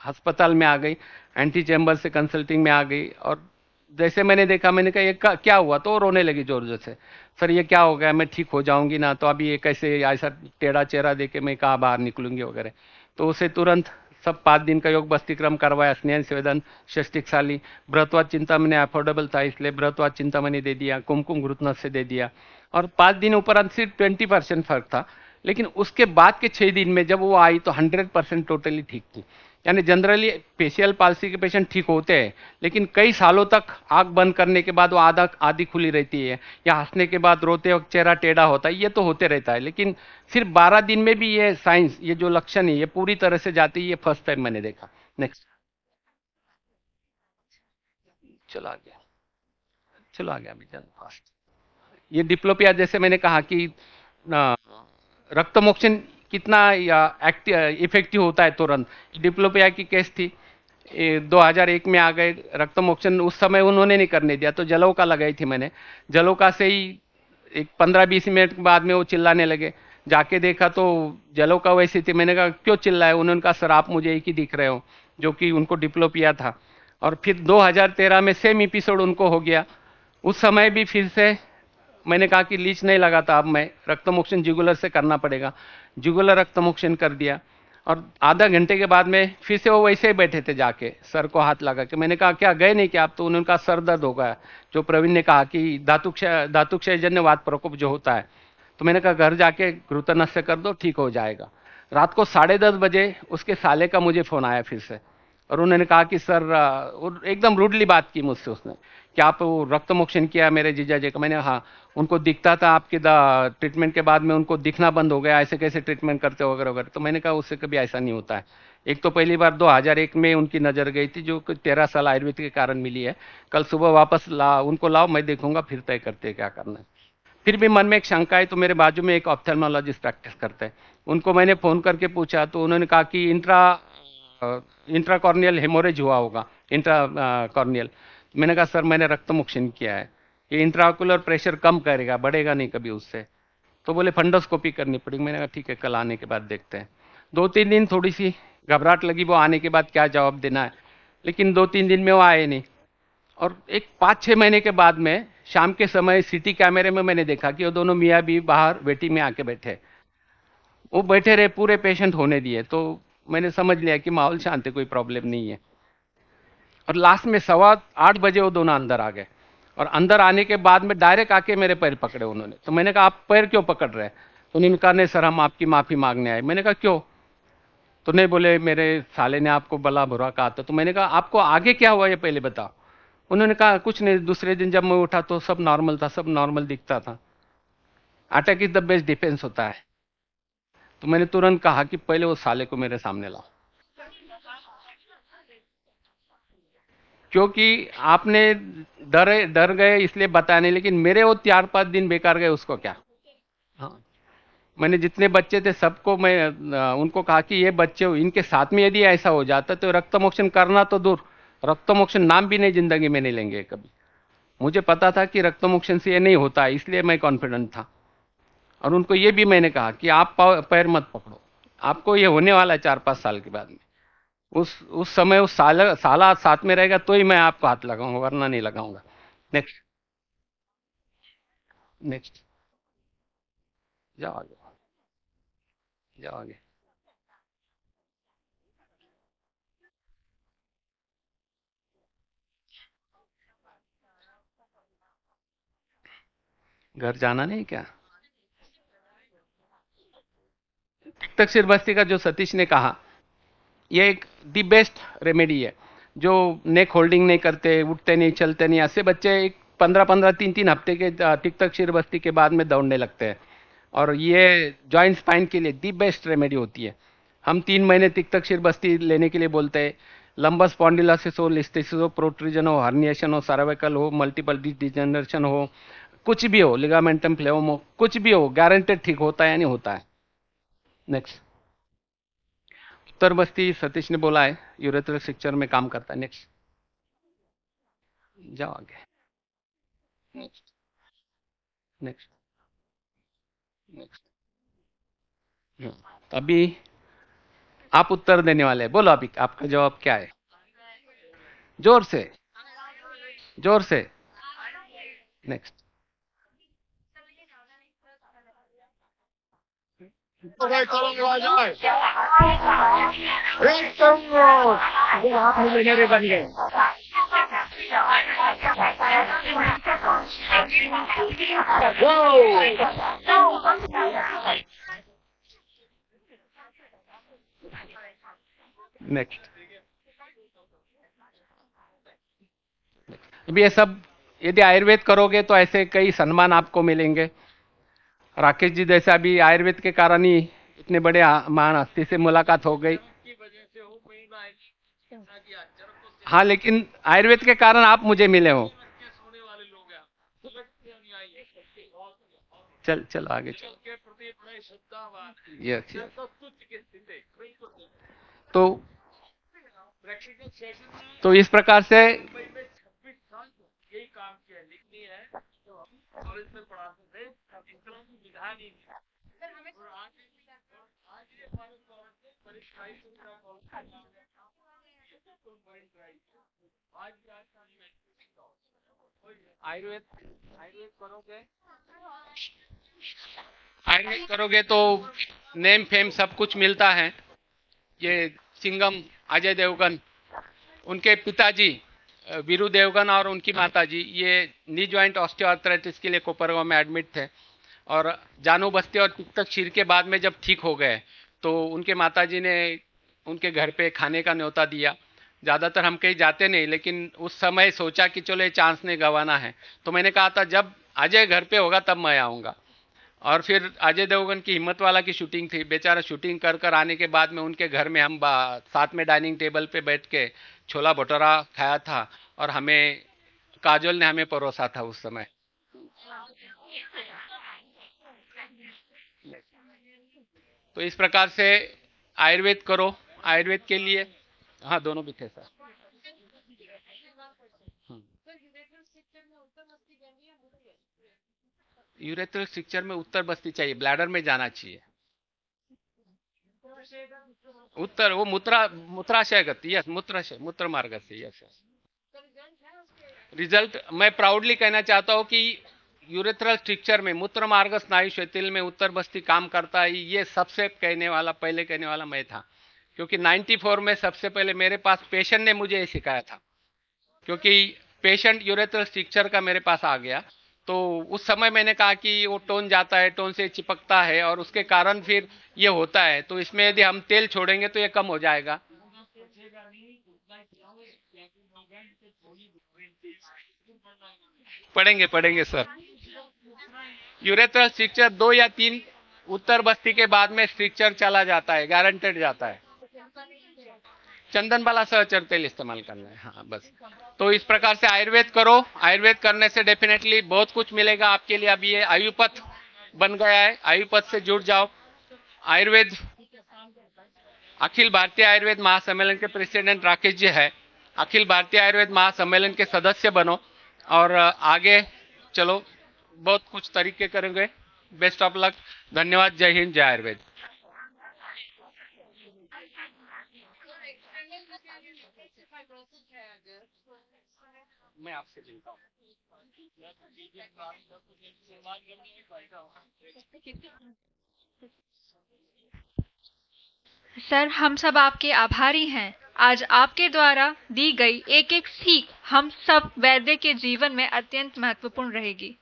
अस्पताल में आ गई एंटी चैम्बर से कंसल्टिंग में आ गई और जैसे मैंने देखा मैंने कहा ये क्या हुआ तो रोने लगी जोर जोर से सर ये क्या हो गया मैं ठीक हो जाऊंगी ना तो अभी ये कैसे ऐसा टेढ़ा चेहरा दे के मैं कहाँ बाहर निकलूंगी वगैरह तो उसे तुरंत सब पाँच दिन का योग बस्तिक्रम करवाया स्नेह स्वेदन षष्टिकशाली ब्रतवाद चिंतामणि अफोर्डेबल था इसलिए चिंता चिंतामणि दे दिया कुमकुम घृतनस से दे दिया और पाँच दिन उपरांत सिर्फ ट्वेंटी परसेंट फर्क था लेकिन उसके बाद के छः दिन में जब वो आई तो हंड्रेड परसेंट टोटली ठीक थी यानी जनरली पेशियल पालसी के पेशेंट ठीक होते हैं लेकिन कई सालों तक आग बंद करने के बाद वो आधा आधी खुली रहती है या हंसने के बाद रोते वक्त चेहरा टेढ़ा होता है ये तो होते रहता है लेकिन सिर्फ बारह दिन में भी ये साइंस ये जो लक्षण है ये पूरी तरह से जाती है ये फर्स्ट टाइम मैंने देखा नेक्स्ट चलो आ गया चला गया अभी फास्ट ये डिप्लोपिया जैसे मैंने कहा कि रक्तमोक्षण कितना इफेक्टिव होता है तुरंत डिप्लोपिया की केस थी 2001 में आ गए रक्त मोक्षण उस समय उन्होंने नहीं करने दिया तो जलोका लगाई थी मैंने जलोका से ही एक 15-20 मिनट बाद में वो चिल्लाने लगे जाके देखा तो जलोका वैसी थी मैंने कहा क्यों चिल्लाए उन्होंने कहा सर आप मुझे एक ही दिख रहे हो जो कि उनको डिप्लोपिया था और फिर 2013 में सेम एपिसोड उनको हो गया उस समय भी फिर से मैंने कहा कि लीच नहीं लगाता अब मैं रक्तमोक्षण जुगुलर से करना पड़ेगा जुगुलर रक्तमोक्षण कर दिया और आधा घंटे के बाद में फिर से वो वैसे ही बैठे थे जाके सर को हाथ लगा के मैंने कहा क्या गए नहीं क्या आप तो उन्होंने कहा सर दर्द होगा जो प्रवीण ने कहा कि धातुक्षय धातुक्षयजन्य वाद प्रकोप जो होता है तो मैंने कहा घर जाके घृतनस्य कर दो ठीक हो जाएगा रात को साढ़े दस बजे उसके साले का मुझे फ़ोन आया फिर से और उन्होंने कहा कि सर और एकदम रूडली बात की मुझसे उसने कि आप वो रक्त मोक्षण किया मेरे जीजा जी का मैंने हाँ उनको दिखता था आपके ट्रीटमेंट के बाद में उनको दिखना बंद हो गया ऐसे कैसे ट्रीटमेंट करते हो वगैरह वगैरह तो मैंने कहा उससे कभी ऐसा नहीं होता है एक तो पहली बार 2001 में उनकी नज़र गई थी जो कि तेरह साल आयुर्वेद के कारण मिली है कल सुबह वापस ला उनको लाओ मैं देखूंगा फिर तय करते क्या करना है फिर भी मन में एक शंका है तो मेरे बाजू में एक ऑप्थेलमोलॉजिस्ट प्रैक्टिस करते हैं उनको मैंने फ़ोन करके पूछा तो उन्होंने कहा कि इंट्रा इंट्रा कॉर्नियल हेमोरेज हुआ होगा इंट्रा कॉर्नियल मैंने कहा सर मैंने रक्तमोक्षण किया है ये इंट्राकुलर प्रेशर कम करेगा बढ़ेगा नहीं कभी उससे तो बोले फंडोस्कोपी करनी पड़ेगी मैंने कहा ठीक है कल आने के बाद देखते हैं दो तीन दिन थोड़ी सी घबराहट लगी वो आने के बाद क्या जवाब देना है लेकिन दो तीन दिन में वो आए नहीं और एक पाँच छः महीने के बाद में शाम के समय सिटी कैमरे में मैंने देखा कि वो दोनों मियाँ भी बाहर वेटी में आके बैठे वो बैठे रहे पूरे पेशेंट होने दिए तो मैंने समझ लिया कि माहौल शांत है कोई प्रॉब्लम नहीं है और लास्ट में सवा आठ बजे वो दोनों अंदर आ गए और अंदर आने के बाद में डायरेक्ट आके मेरे पैर पकड़े उन्होंने तो मैंने कहा आप पैर क्यों पकड़ रहे हैं तो उन्होंने कहा नहीं सर हम आपकी माफ़ी मांगने आए मैंने कहा क्यों तो नहीं बोले मेरे साले ने आपको भला बुरा कहा था तो मैंने कहा आपको आगे क्या हुआ ये पहले बताओ उन्होंने कहा कुछ नहीं दूसरे दिन जब मैं उठा तो सब नॉर्मल था सब नॉर्मल दिखता था attack is the best defence होता है तो मैंने तुरंत कहा कि पहले वो साले को मेरे सामने लाओ क्योंकि आपने डर डर गए इसलिए बताने लेकिन मेरे वो चार पांच दिन बेकार गए उसको क्या हाँ। मैंने जितने बच्चे थे सबको मैं उनको कहा कि ये बच्चे इनके साथ में यदि ऐसा हो जाता तो रक्त मोक्षण करना तो दूर रक्त मोक्षण नाम भी नहीं जिंदगी में नहीं लेंगे कभी मुझे पता था कि रक्त मोक्षण से ये नहीं होता इसलिए मैं कॉन्फिडेंट था और उनको ये भी मैंने कहा कि आप पैर मत पकड़ो आपको ये होने वाला है चार पाँच साल के बाद में उस उस समय उस साल साला साथ में रहेगा तो ही मैं आपको हाथ लगाऊंगा वरना नहीं लगाऊंगा नेक्स्ट नेक्स्ट जाओ आगे जाओ आगे घर जाना नहीं क्या तक बस्ती का जो सतीश ने कहा ये एक दी बेस्ट रेमेडी है जो नेक होल्डिंग नहीं करते उठते नहीं चलते नहीं ऐसे बच्चे एक पंद्रह पंद्रह तीन तीन हफ्ते के टिकटक बस्ती के बाद में दौड़ने लगते हैं और ये जॉइंट स्पाइन के लिए दी बेस्ट रेमेडी होती है हम तीन महीने टिकटक बस्ती लेने के लिए बोलते हैं लंबा स्पॉन्डिलासिस हो लिस्टिस हो प्रोट्रीजन हो हार्निएशन हो सर्वाइकल हो मल्टीपल डिजनरेशन हो कुछ भी हो लिगामेंटम फ्लेम हो कुछ भी हो गारंटेड ठीक होता है या नहीं होता है नेक्स्ट उत्तर बस्ती सतीश ने बोला है यूरेत्र शिक्षण में काम करता है नेक्स्ट जाओ आगे नेक्स्ट नेक्स्ट नेक्स्ट अभी आप उत्तर देने वाले हैं बोलो अभी आपका जवाब क्या है जोर से जोर से नेक्स्ट नेक्स्ट अभी ये सब यदि आयुर्वेद करोगे तो ऐसे कई सम्मान आपको मिलेंगे राकेश जी जैसे अभी आयुर्वेद के कारण ही इतने बड़े महान हस्ती से मुलाकात हो गई हाँ लेकिन आयुर्वेद के कारण आप मुझे मिले हो चल चलो आगे चलो तो तो इस प्रकार से यही काम किया लिखनी है आयुर्वेद करोगे करोगे तो नेम फेम सब कुछ मिलता है ये सिंगम अजय देवगन उनके पिताजी वीरू देवगन और उनकी माताजी ये नी ज्वाइंट ऑस्टियोआर्थराइटिस के लिए कोपरगांव में एडमिट थे और जानो बस्ते और तक शीर के बाद में जब ठीक हो गए तो उनके माता ने उनके घर पर खाने का न्योता दिया ज़्यादातर हम कहीं जाते नहीं लेकिन उस समय सोचा कि चलो ये चांस नहीं गंवाना है तो मैंने कहा था जब अजय घर पे होगा तब मैं आऊँगा और फिर अजय देवगन की हिम्मत वाला की शूटिंग थी बेचारा शूटिंग कर कर आने के बाद में उनके घर में हम साथ में डाइनिंग टेबल पे बैठ के छोला भटोरा खाया था और हमें काजल ने हमें परोसा था उस समय तो इस प्रकार से आयुर्वेद करो आयुर्वेद के लिए हाँ दोनों भी थे सर यूरेथ्रल हम्म। स्ट्रिक्चर में उत्तर बस्ती चाहिए ब्लैडर में जाना चाहिए उत्तर वो मूत्रा मूत्राशय गति यस मूत्राशय मूत्र मार्ग से यस रिजल्ट मैं प्राउडली कहना चाहता हूँ कि यूरेथ्रल स्ट्रिक्चर में मूत्र मार्ग स्नायु शैतिल में उत्तर बस्ती काम करता है ये सबसे कहने वाला पहले कहने वाला मैं था क्योंकि 94 में सबसे पहले मेरे पास पेशेंट ने मुझे ये सिखाया था क्योंकि पेशेंट यूरेथ्रल स्ट्रिक्चर का मेरे पास आ गया तो उस समय मैंने कहा कि वो टोन जाता है टोन से चिपकता है और उसके कारण फिर ये होता है तो इसमें यदि हम तेल छोड़ेंगे तो ये कम हो जाएगा पढ़ेंगे पढ़ेंगे सर यूरेथ्रल स्ट्रिक्चर दो या तीन उत्तर बस्ती के बाद में स्ट्रिक्चर चला जाता है गारंटेड जाता है चंदन वाला सहचर तेल इस्तेमाल करना है हाँ बस तो इस प्रकार से आयुर्वेद करो आयुर्वेद करने से डेफिनेटली बहुत कुछ मिलेगा आपके लिए अभी ये आयुपथ बन गया है आयुपथ से जुड़ जाओ आयुर्वेद अखिल भारतीय आयुर्वेद महासम्मेलन के प्रेसिडेंट राकेश जी है अखिल भारतीय आयुर्वेद महासम्मेलन के सदस्य बनो और आगे चलो बहुत कुछ तरीके करेंगे बेस्ट ऑफ लक धन्यवाद जय हिंद जय आयुर्वेद मैं आपसे सर हम सब आपके आभारी हैं आज आपके द्वारा दी गई एक एक सीख हम सब वैद्य के जीवन में अत्यंत महत्वपूर्ण रहेगी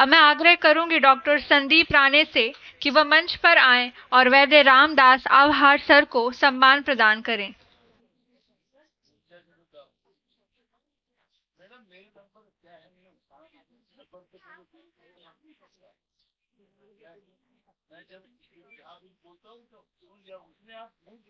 अब मैं आग्रह करूंगी डॉक्टर संदीप राणे से कि वह मंच पर आए और वैद्य रामदास आव्हार सर को सम्मान प्रदान करें मैं जब आप बोलता हूँ तो उसमें आप